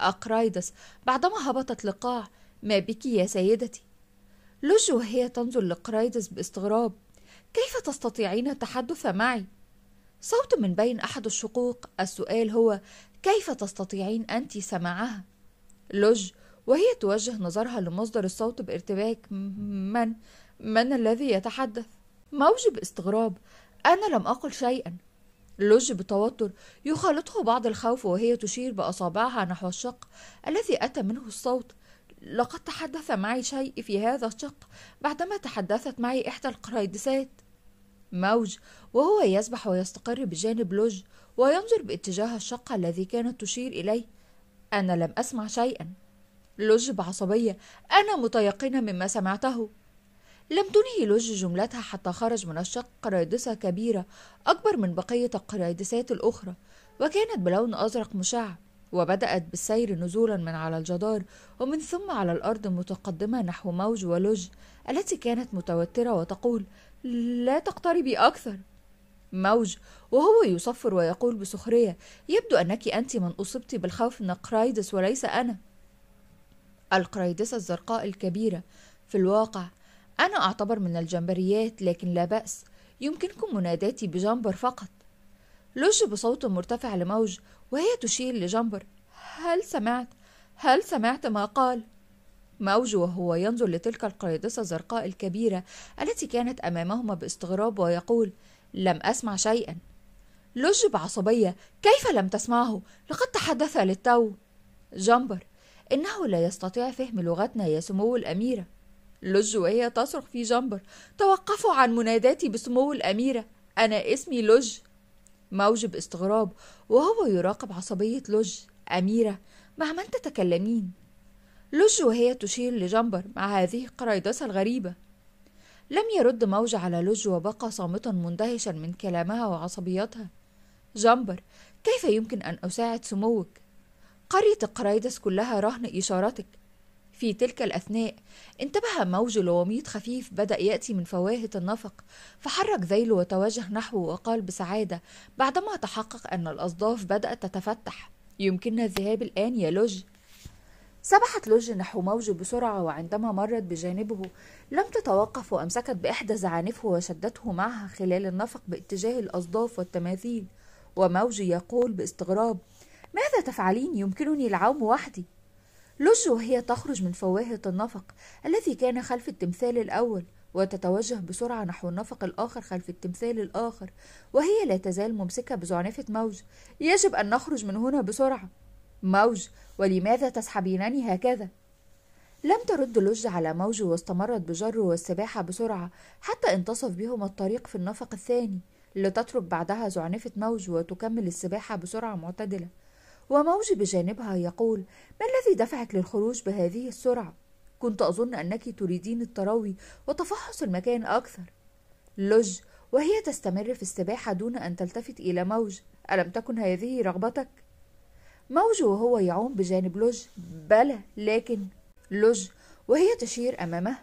أقرايدس بعدما هبطت لقاع ما بك يا سيدتي لوج وهي تنظر لقرايدس باستغراب كيف تستطيعين التحدث معي صوت من بين أحد الشقوق السؤال هو كيف تستطيعين أنت سماعها؟ لج وهي توجه نظرها لمصدر الصوت بارتباك من؟ من الذي يتحدث؟ موجب استغراب أنا لم أقل شيئا لج بتوتر يخالطه بعض الخوف وهي تشير بأصابعها نحو الشق الذي أتى منه الصوت لقد تحدث معي شيء في هذا الشق بعدما تحدثت معي إحدى القريدسات موج وهو يسبح ويستقر بجانب لوج وينظر باتجاه الشقة الذي كانت تشير إليه أنا لم أسمع شيئا لوج بعصبية أنا متيقنة مما سمعته لم تنهي لوج جملتها حتى خرج من الشق قريدسة كبيرة أكبر من بقية القرادسات الأخرى وكانت بلون أزرق مشع وبدأت بالسير نزولا من على الجدار ومن ثم على الأرض متقدمة نحو موج ولوج التي كانت متوترة وتقول لا تقتربي أكثر موج وهو يصفر ويقول بسخرية يبدو أنك أنت من أصبت بالخوف من القرايدس وليس أنا القرايدسة الزرقاء الكبيرة في الواقع أنا أعتبر من الجمبريات لكن لا بأس يمكنكم مناداتي بجمبر فقط لوش بصوت مرتفع لموج وهي تشير لجمبر هل سمعت هل سمعت ما قال موج وهو ينظر لتلك القيادسة الزرقاء الكبيره التي كانت امامهما باستغراب ويقول لم اسمع شيئا لج بعصبيه كيف لم تسمعه لقد تحدث للتو جمبر انه لا يستطيع فهم لغتنا يا سمو الاميره لج وهي تصرخ في جمبر توقفوا عن مناداتي بسمو الاميره انا اسمي لج موج باستغراب وهو يراقب عصبيه لج اميره مع من تتكلمين لوج وهي تشير لجمبر مع هذه القريدسة الغريبة لم يرد موج على لوج وبقى صامتا مندهشا من كلامها وعصبيتها جمبر كيف يمكن أن أساعد سموك؟ قرية القريدس كلها رهن إشارتك في تلك الأثناء انتبه موج لوميط خفيف بدأ يأتي من فواهة النفق فحرك ذيله وتوجه نحوه وقال بسعادة بعدما تحقق أن الأصداف بدأت تتفتح يمكننا الذهاب الآن يا لوج سبحت لوج نحو موج بسرعة وعندما مرت بجانبه لم تتوقف وأمسكت بإحدى زعانفه وشدته معها خلال النفق باتجاه الأصداف والتماثيل وموج يقول باستغراب ماذا تفعلين يمكنني العوم وحدي لوج وهي تخرج من فواهة النفق الذي كان خلف التمثال الأول وتتوجه بسرعة نحو النفق الآخر خلف التمثال الآخر وهي لا تزال ممسكة بزعنفة موج يجب أن نخرج من هنا بسرعة موج ولماذا تسحبينني هكذا لم ترد لج على موج واستمرت بجر والسباحة بسرعة حتى انتصف بهما الطريق في النفق الثاني لتترك بعدها زعنفة موج وتكمل السباحة بسرعة معتدلة وموج بجانبها يقول ما الذي دفعك للخروج بهذه السرعة؟ كنت أظن أنك تريدين التروي وتفحص المكان أكثر لج وهي تستمر في السباحة دون أن تلتفت إلى موج ألم تكن هذه رغبتك؟ موجه وهو يعوم بجانب لوج بلى لكن لوج وهي تشير أمامه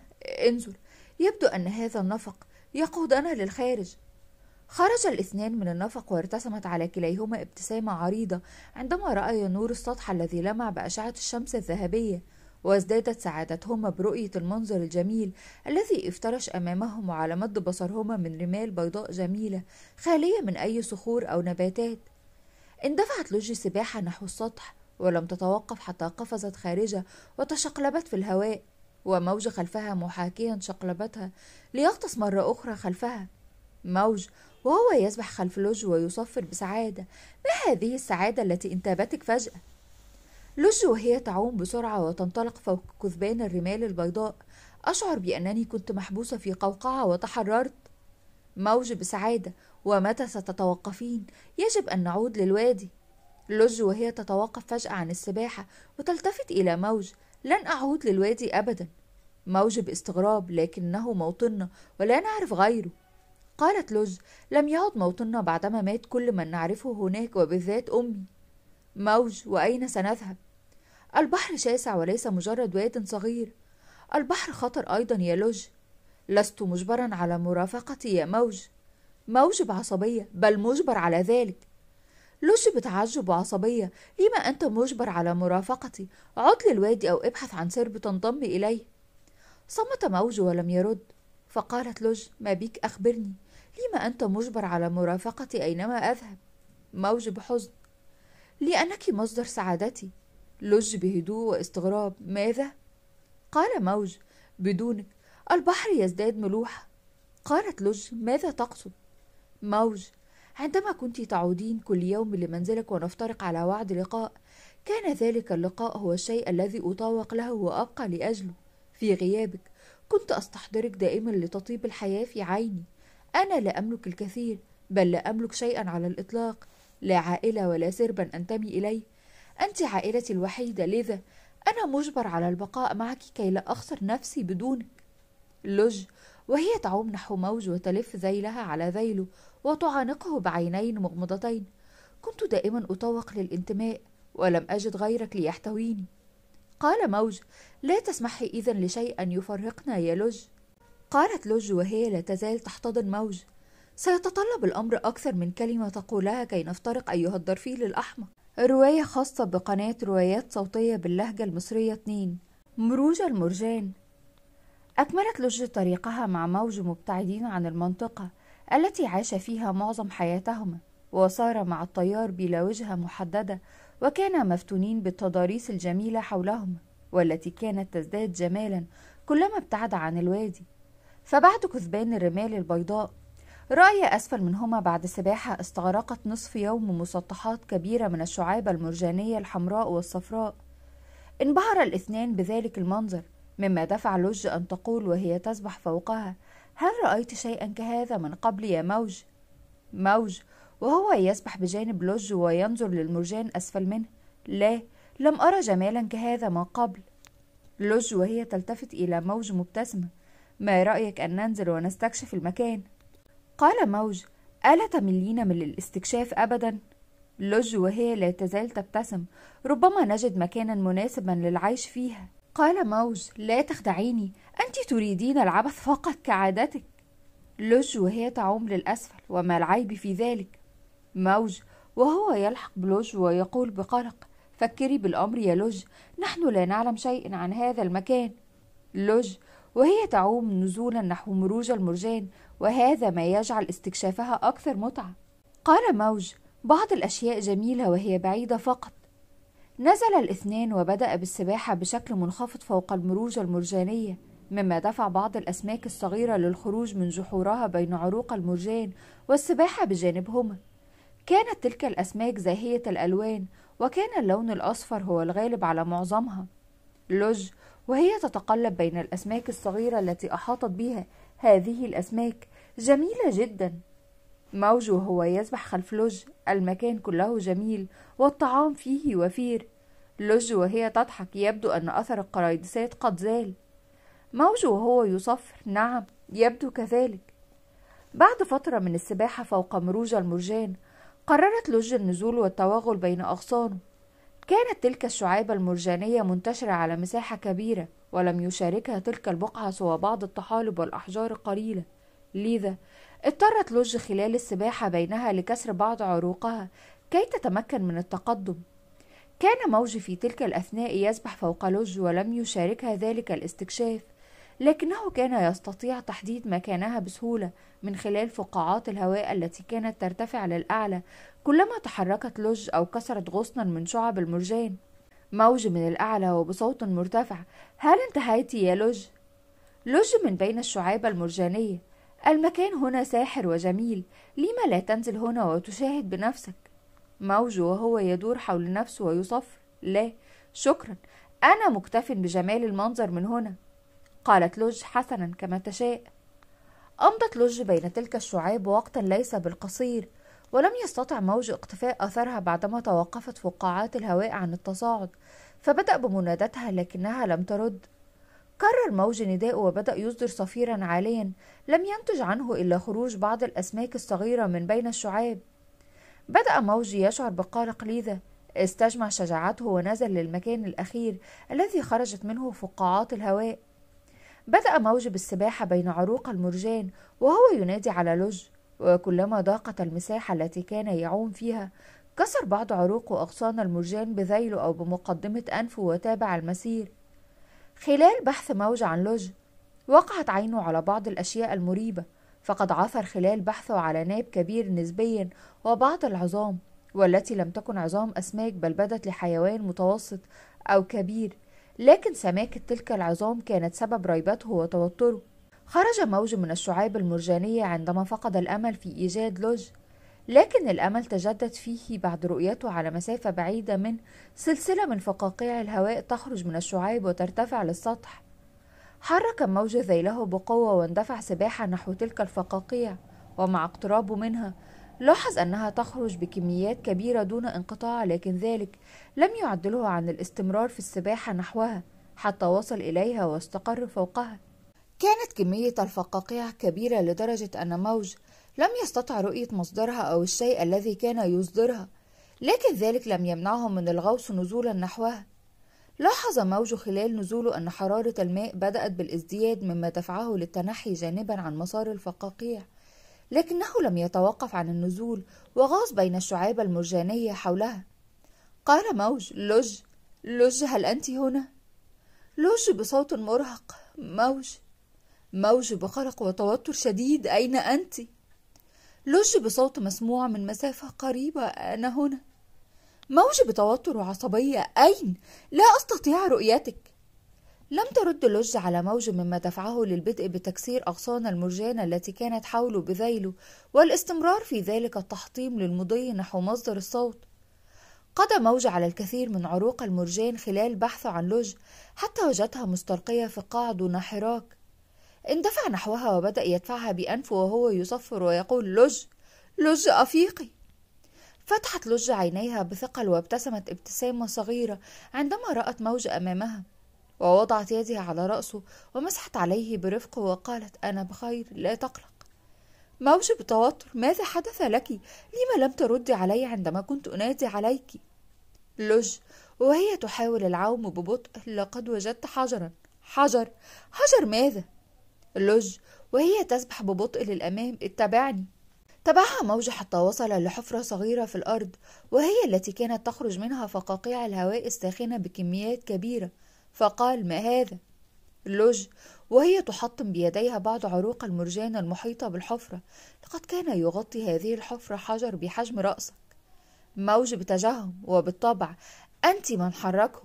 انزل يبدو أن هذا النفق يقودنا للخارج خرج الاثنان من النفق وارتسمت على كليهما ابتسامة عريضة عندما رأيا نور السطح الذي لمع بأشعة الشمس الذهبية وازدادت سعادتهما برؤية المنظر الجميل الذي افترش أمامهم وعلى مد بصرهما من رمال بيضاء جميلة خالية من أي صخور أو نباتات اندفعت لوجي سباحة نحو السطح ولم تتوقف حتى قفزت خارجة وتشقلبت في الهواء وموج خلفها محاكيا شقلبتها ليغطس مرة أخرى خلفها موج وهو يسبح خلف لوج ويصفر بسعادة ما هذه السعادة التي انتابتك فجأة لوج وهي تعوم بسرعة وتنطلق فوق كثبان الرمال البيضاء أشعر بأنني كنت محبوسة في قوقعة وتحررت موج بسعادة ومتى ستتوقفين يجب ان نعود للوادي لج وهي تتوقف فجاه عن السباحه وتلتفت الى موج لن اعود للوادي ابدا موج باستغراب لكنه موطننا ولا نعرف غيره قالت لج لم يعد موطننا بعدما مات كل من نعرفه هناك وبالذات امي موج واين سنذهب البحر شاسع وليس مجرد واد صغير البحر خطر ايضا يا لج لست مجبرا على مرافقتي يا موج موجب بعصبية بل مجبر على ذلك لوش بتعجب وعصبية لما أنت مجبر على مرافقتي عد للوادي أو ابحث عن سرب تنضم إليه صمت موج ولم يرد فقالت لج ما بيك أخبرني لما أنت مجبر على مرافقتي أينما أذهب موج بحزن لأنك مصدر سعادتي لج بهدوء واستغراب ماذا؟ قال موج بدونك البحر يزداد ملوحة قالت لج ماذا تقصد؟ موج عندما كنت تعودين كل يوم لمنزلك ونفترق على وعد لقاء كان ذلك اللقاء هو الشيء الذي أطوق له وأبقى لأجله في غيابك كنت أستحضرك دائما لتطيب الحياة في عيني أنا لا أملك الكثير بل لا أملك شيئا على الإطلاق لا عائلة ولا سربا أنتمي إليه أنت عائلتي الوحيدة لذا أنا مجبر على البقاء معك كي لا أخسر نفسي بدونك لج وهي تعوم نحو موج وتلف ذيلها على ذيله وتعانقه بعينين مغمضتين كنت دائما اطوق للانتماء ولم أجد غيرك ليحتويني قال موج لا تسمحي إذا لشيء أن يفرقنا يا لوج قالت لوج وهي لا تزال تحتضن موج سيتطلب الأمر أكثر من كلمة تقولها كي نفترق أيها الدرفيل الأحمق رواية خاصة بقناة روايات صوتية باللهجة المصرية 2 مروج المرجان أكملت لوج طريقها مع موج مبتعدين عن المنطقة التي عاش فيها معظم حياتهما وصار مع التيار بلا وجهة محددة وكانا مفتونين بالتضاريس الجميلة حولهم والتي كانت تزداد جمالا كلما ابتعد عن الوادي فبعد كثبان الرمال البيضاء رأي أسفل منهما بعد سباحة استغرقت نصف يوم مسطحات كبيرة من الشعاب المرجانية الحمراء والصفراء انبهر الاثنان بذلك المنظر مما دفع لج أن تقول وهي تسبح فوقها هل رأيت شيئا كهذا من قبل يا موج؟ موج وهو يسبح بجانب لوج وينظر للمرجان أسفل منه لا لم أرى جمالا كهذا من قبل لوج وهي تلتفت إلى موج مبتسمة ما رأيك أن ننزل ونستكشف المكان؟ قال موج ألا تملين من الاستكشاف أبدا؟ لوج وهي لا تزال تبتسم ربما نجد مكانا مناسبا للعيش فيها قال موج لا تخدعيني أنت تريدين العبث فقط كعادتك لوج وهي تعوم للأسفل وما العيب في ذلك موج وهو يلحق بلوج ويقول بقلق فكري بالأمر يا لوج نحن لا نعلم شيئا عن هذا المكان لوج وهي تعوم نزولا نحو مروج المرجان وهذا ما يجعل استكشافها أكثر متعة قال موج بعض الأشياء جميلة وهي بعيدة فقط نزل الاثنان وبدأ بالسباحة بشكل منخفض فوق المروج المرجانية مما دفع بعض الأسماك الصغيرة للخروج من جحورها بين عروق المرجان والسباحة بجانبهما كانت تلك الأسماك زاهية الألوان وكان اللون الأصفر هو الغالب على معظمها لج وهي تتقلب بين الأسماك الصغيرة التي أحاطت بها هذه الأسماك جميلة جدا موج وهو يسبح خلف لج المكان كله جميل والطعام فيه وفير لج وهي تضحك يبدو أن أثر القرايدسات قد زال موج وهو يصفر نعم يبدو كذلك بعد فترة من السباحة فوق مروج المرجان قررت لوج النزول والتوغل بين أغصانه كانت تلك الشعاب المرجانية منتشرة على مساحة كبيرة ولم يشاركها تلك البقعة سوى بعض الطحالب والأحجار القليلة لذا اضطرت لوج خلال السباحة بينها لكسر بعض عروقها كي تتمكن من التقدم كان موج في تلك الأثناء يسبح فوق لوج ولم يشاركها ذلك الاستكشاف لكنه كان يستطيع تحديد مكانها بسهولة من خلال فقاعات الهواء التي كانت ترتفع للأعلى كلما تحركت لج أو كسرت غصنا من شعب المرجان موج من الأعلى وبصوت مرتفع هل انتهيت يا لج؟ لج من بين الشعاب المرجانية المكان هنا ساحر وجميل لما لا تنزل هنا وتشاهد بنفسك موج وهو يدور حول نفسه ويصفر لا شكرا أنا مكتف بجمال المنظر من هنا قالت لوج حسنا كما تشاء أمضت لوج بين تلك الشعاب وقتا ليس بالقصير ولم يستطع موج اقتفاء أثرها بعدما توقفت فقاعات الهواء عن التصاعد فبدأ بمنادتها لكنها لم ترد كرر موج نداءه وبدأ يصدر صفيرا عاليا لم ينتج عنه إلا خروج بعض الأسماك الصغيرة من بين الشعاب بدأ موج يشعر بقلق ليذا استجمع شجاعته ونزل للمكان الأخير الذي خرجت منه فقاعات الهواء بدأ موج بالسباحة بين عروق المرجان وهو ينادي على لج وكلما ضاقت المساحة التي كان يعوم فيها كسر بعض عروق وأغصان المرجان بذيله أو بمقدمة أنفه وتابع المسير خلال بحث موج عن لج وقعت عينه على بعض الأشياء المريبة فقد عثر خلال بحثه على ناب كبير نسبيا وبعض العظام والتي لم تكن عظام أسماك بل بدت لحيوان متوسط أو كبير لكن سماكة تلك العظام كانت سبب ريبته وتوتره خرج موج من الشعاب المرجانية عندما فقد الأمل في إيجاد لوج لكن الأمل تجدد فيه بعد رؤيته على مسافة بعيدة من سلسلة من فقاقيع الهواء تخرج من الشعاب وترتفع للسطح حرك الموج ذيله بقوة واندفع سباحة نحو تلك الفقاقيع ومع اقترابه منها لاحظ أنها تخرج بكميات كبيرة دون انقطاع لكن ذلك لم يعدله عن الاستمرار في السباحة نحوها حتى وصل إليها واستقر فوقها كانت كمية الفقاقيع كبيرة لدرجة أن موج لم يستطع رؤية مصدرها أو الشيء الذي كان يصدرها لكن ذلك لم يمنعه من الغوص نزولا نحوها لاحظ موج خلال نزوله أن حرارة الماء بدأت بالازدياد مما دفعه للتنحي جانبا عن مسار الفقاقيع لكنه لم يتوقف عن النزول وغاص بين الشعاب المرجانية حولها قال موج لوج لوج هل أنت هنا؟ لوج بصوت مرهق موج موج بقلق وتوتر شديد أين أنت؟ لوج بصوت مسموع من مسافة قريبة أنا هنا موج بتوتر وعصبية أين؟ لا أستطيع رؤيتك لم ترد لج على موج مما دفعه للبدء بتكسير أغصان المرجان التي كانت حوله بذيله والاستمرار في ذلك التحطيم للمضي نحو مصدر الصوت قضى موج على الكثير من عروق المرجان خلال بحثه عن لج حتى وجدها مستلقية في قاع دون حراك اندفع نحوها وبدأ يدفعها بأنفه وهو يصفر ويقول لج لج أفيقي فتحت لج عينيها بثقل وابتسمت ابتسامة صغيرة عندما رأت موج أمامها ووضعت يدها على رأسه ومسحت عليه برفق وقالت أنا بخير لا تقلق موج بتوتر ماذا حدث لك لما لم تردي علي عندما كنت أنادي عليك لج وهي تحاول العوم ببطء لقد وجدت حجرا حجر حجر ماذا لج وهي تسبح ببطء للأمام اتبعني تبعها موج حتى وصل لحفرة صغيرة في الأرض وهي التي كانت تخرج منها فقاقيع الهواء الساخنة بكميات كبيرة فقال ما هذا لوج وهي تحطم بيديها بعض عروق المرجان المحيطة بالحفرة لقد كان يغطي هذه الحفرة حجر بحجم رأسك موج بتجهم وبالطبع أنت من حركه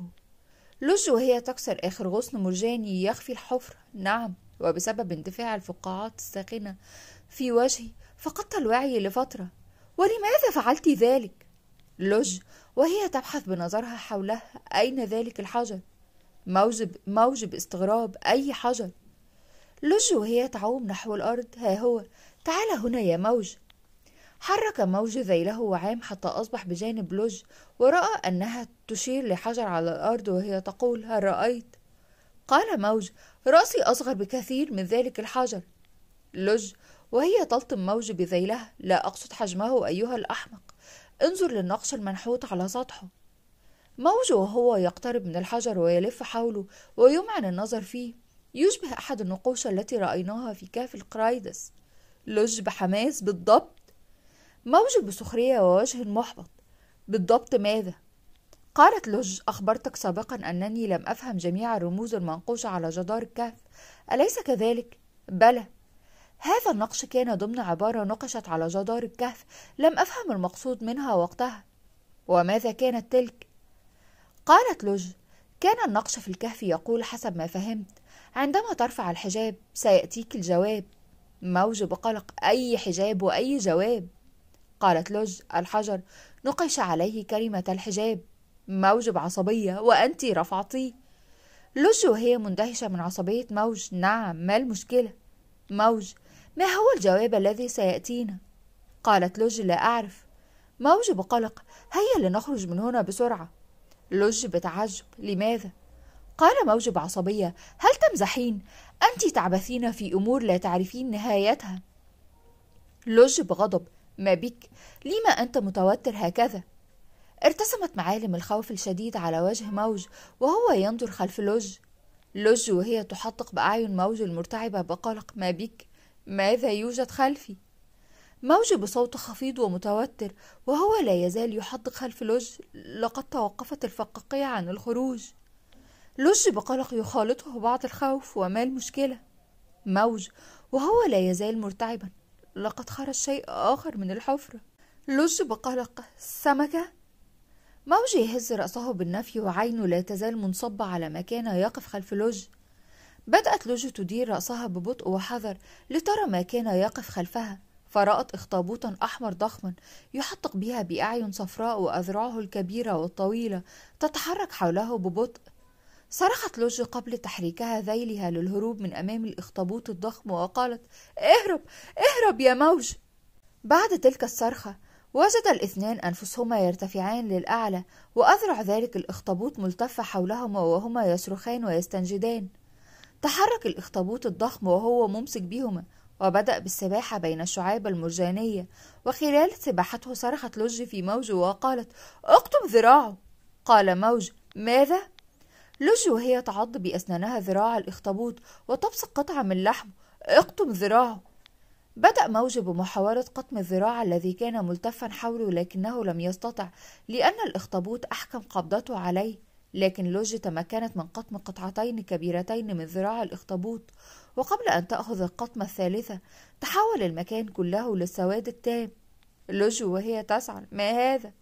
لج وهي تكسر آخر غصن مرجاني يخفي الحفرة نعم وبسبب اندفاع الفقاعات الساخنة في وجهي فقدت الوعي لفترة ولماذا فعلت ذلك؟ لج وهي تبحث بنظرها حولها أين ذلك الحجر موجب, موجب استغراب أي حجر لج وهي تعوم نحو الأرض ها هو تعال هنا يا موج حرك موج ذيله وعام حتى أصبح بجانب لج ورأى أنها تشير لحجر على الأرض وهي تقول هل رأيت؟ قال موج رأسي أصغر بكثير من ذلك الحجر لج وهي تلطم موج بذيلها لا أقصد حجمه أيها الأحمق انظر للنقش المنحوت على سطحه موج وهو يقترب من الحجر ويلف حوله ويمعن النظر فيه يشبه أحد النقوش التي رأيناها في كهف القرايدس لج بحماس بالضبط موج بسخرية ووجه محبط بالضبط ماذا؟ قالت لج أخبرتك سابقا أنني لم أفهم جميع الرموز المنقوشة على جدار الكهف أليس كذلك؟ بلى هذا النقش كان ضمن عبارة نقشت على جدار الكهف لم أفهم المقصود منها وقتها وماذا كانت تلك؟ قالت لوج كان النقش في الكهف يقول حسب ما فهمت عندما ترفع الحجاب سيأتيك الجواب موج بقلق أي حجاب وأي جواب قالت لوج الحجر نقش عليه كلمة الحجاب موج بعصبية وأنت رفعتيه لوج وهي مندهشة من عصبية موج نعم ما المشكلة موج ما هو الجواب الذي سيأتينا قالت لوج لا أعرف موج بقلق هيا لنخرج من هنا بسرعة لج بتعجب لماذا؟ قال موج بعصبية هل تمزحين؟ أنت تعبثين في أمور لا تعرفين نهايتها لج بغضب ما بك؟ لما أنت متوتر هكذا؟ ارتسمت معالم الخوف الشديد على وجه موج وهو ينظر خلف لج لج وهي تحطق بأعين موج المرتعبة بقلق ما بك؟ ماذا يوجد خلفي؟ موجي بصوت خفيض ومتوتر وهو لا يزال يحدق خلف لوج لقد توقفت الفقاقية عن الخروج لوج بقلق يخالطه بعض الخوف وما المشكلة موج وهو لا يزال مرتعبا لقد خرج شيء آخر من الحفرة لوج بقلق سمكة موج يهز رأسه بالنفي وعينه لا تزال منصبة على ما كان يقف خلف لوج بدأت لوج تدير رأسها ببطء وحذر لترى ما كان يقف خلفها فرأت اخطبوطا أحمر ضخما يحدق بها بأعين صفراء وأذرعه الكبيرة والطويلة تتحرك حوله ببطء صرخت لوج قبل تحريكها ذيلها للهروب من أمام الاخطبوط الضخم وقالت اهرب اهرب يا موج بعد تلك الصرخة وجد الاثنان أنفسهما يرتفعان للأعلى وأذرع ذلك الاخطبوط ملتفة حولهما وهما يصرخان ويستنجدان تحرك الاخطبوط الضخم وهو ممسك بهما وبدأ بالسباحة بين الشعاب المرجانية وخلال سباحته صرخت لوج في موج وقالت اقطم ذراعه قال موج ماذا؟ لوج وهي تعض بأسنانها ذراع الإخطبوط وتبصق قطعة من لحمه اقطم ذراعه بدأ موج بمحاولة قطم الذراع الذي كان ملتفا حوله لكنه لم يستطع لأن الإخطبوط أحكم قبضته عليه لكن لوج تمكنت من قطم قطعتين كبيرتين من ذراع الأخطبوط وقبل أن تأخذ القطمة الثالثة تحول المكان كله للسواد التام لوج وهي تسعى ما هذا؟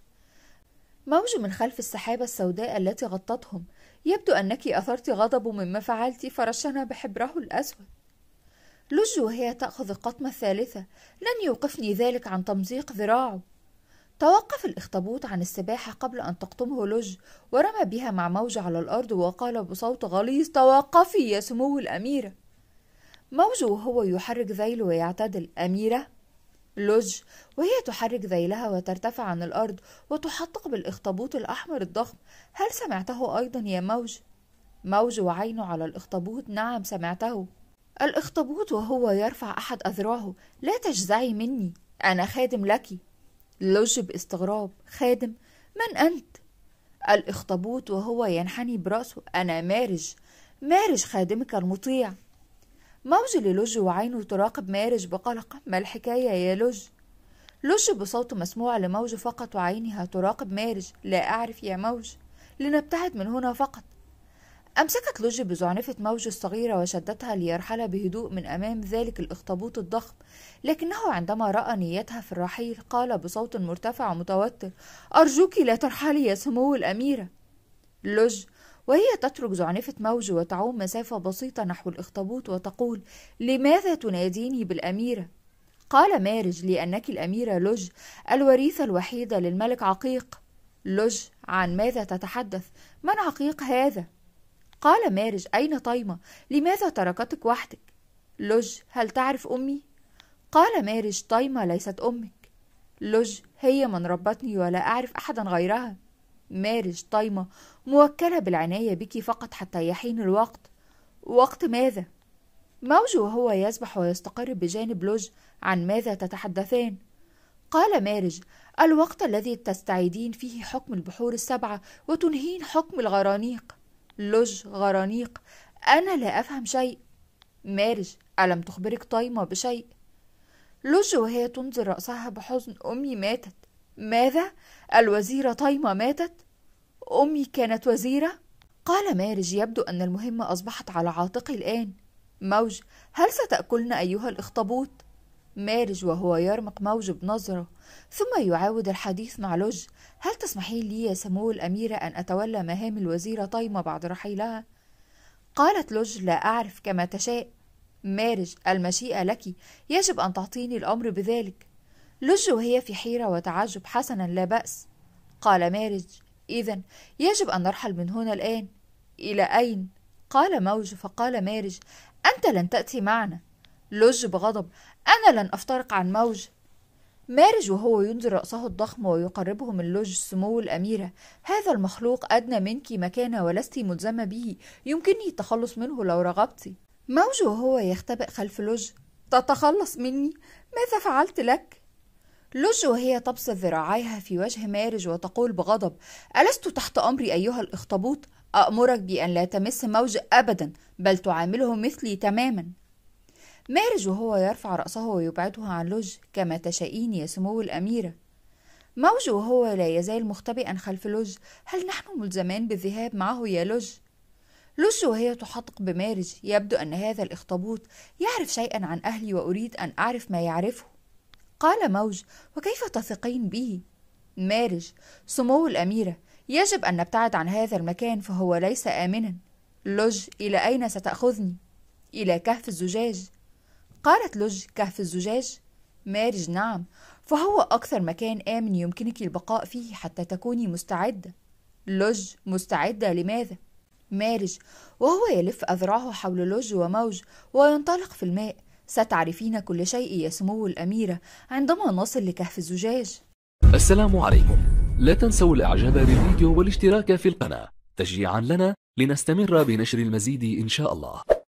موج من خلف السحابة السوداء التي غطتهم يبدو أنك أثرت غضبه مما فعلت فرشنا بحبره الأسود لوج وهي تأخذ القطمة الثالثة لن يوقفني ذلك عن تمزيق ذراعه توقف الإخطبوط عن السباحة قبل أن تقطمه لج ورمى بها مع موج على الأرض وقال بصوت غليظ توقفي يا سمو الأميرة موج وهو يحرك ذيله ويعتدل أميرة لج وهي تحرك ذيلها وترتفع عن الأرض وتحطق بالإخطبوط الأحمر الضخم هل سمعته أيضا يا موج؟ موج وعينه على الإخطبوط نعم سمعته الإخطبوط وهو يرفع أحد أذرعه لا تجزعي مني أنا خادم لك لج باستغراب خادم من أنت؟ الإخطبوط وهو ينحني برأسه أنا مارج مارج خادمك المطيع موج للج وعينه تراقب مارج بقلق ما الحكاية يا لج؟ لج بصوت مسموع لموج فقط وعينها تراقب مارج لا أعرف يا موج لنبتعد من هنا فقط أمسكت لوجي بزعنفة موجه الصغيرة وشدتها ليرحل بهدوء من أمام ذلك الأخطبوط الضخم لكنه عندما رأى نيتها في الرحيل قال بصوت مرتفع ومتوتر أرجوك لا ترحلي يا سمو الأميرة لوج وهي تترك زعنفة موج وتعوم مسافة بسيطة نحو الأخطبوط وتقول لماذا تناديني بالأميرة؟ قال مارج لأنك الأميرة لوج الوريثة الوحيدة للملك عقيق لوج عن ماذا تتحدث؟ من عقيق هذا؟ قال مارج أين طيمة؟ لماذا تركتك وحدك؟ لوج هل تعرف أمي؟ قال مارج طيمة ليست أمك لوج هي من ربتني ولا أعرف أحدا غيرها مارج طيمة موكلة بالعناية بك فقط حتى يحين الوقت وقت ماذا؟ موج وهو يسبح ويستقر بجانب لوج عن ماذا تتحدثان؟ قال مارج الوقت الذي تستعيدين فيه حكم البحور السبعة وتنهين حكم الغرانيق لج غرانيق أنا لا أفهم شيء مارج ألم تخبرك طايمة بشيء لج وهي تنظر رأسها بحزن أمي ماتت ماذا الوزيرة طايمة ماتت أمي كانت وزيرة قال مارج يبدو أن المهمة أصبحت على عاتقي الآن موج هل ستأكلنا أيها الإخطبوط مارج وهو يرمق موج بنظرة ثم يعاود الحديث مع لوج هل تسمحين لي يا سمو الأميرة أن أتولى مهام الوزيرة طيمة بعد رحيلها؟ قالت لوج لا أعرف كما تشاء مارج المشيئة لك يجب أن تعطيني الأمر بذلك لج وهي في حيرة وتعجب حسنا لا بأس قال مارج إذا يجب أن نرحل من هنا الآن إلى أين؟ قال موج فقال مارج أنت لن تأتي معنا لج بغضب أنا لن أفترق عن موج مارج وهو ينزل رأسه الضخم ويقربه من لوج سمو الأميرة هذا المخلوق أدنى منك مكانة ولست ملزمة به يمكنني التخلص منه لو رغبت موج وهو يختبئ خلف لوج تتخلص مني ماذا فعلت لك لوج وهي تبسط ذراعيها في وجه مارج وتقول بغضب ألست تحت أمري أيها الإخطبوط أأمرك بأن لا تمس موج أبدا بل تعامله مثلي تماما مارج وهو يرفع رأسه ويبعدها عن لوج كما تشائين يا سمو الأميرة موج وهو لا يزال مختبئا خلف لوج هل نحن ملزمان بالذهاب معه يا لوج؟ لوج وهي تحطق بمارج يبدو أن هذا الإخطبوط يعرف شيئا عن أهلي وأريد أن أعرف ما يعرفه قال موج وكيف تثقين به؟ مارج سمو الأميرة يجب أن نبتعد عن هذا المكان فهو ليس آمنا لوج إلى أين ستأخذني؟ إلى كهف الزجاج قالت لوج كهف الزجاج مارج نعم فهو أكثر مكان آمن يمكنك البقاء فيه حتى تكوني مستعدة لوج مستعدة لماذا؟ مارج وهو يلف أذرعه حول لوج وموج وينطلق في الماء ستعرفين كل شيء يا سمو الأميرة عندما نصل لكهف الزجاج السلام عليكم لا تنسوا الإعجاب بالفيديو والاشتراك في القناة تشجيعا لنا لنستمر بنشر المزيد إن شاء الله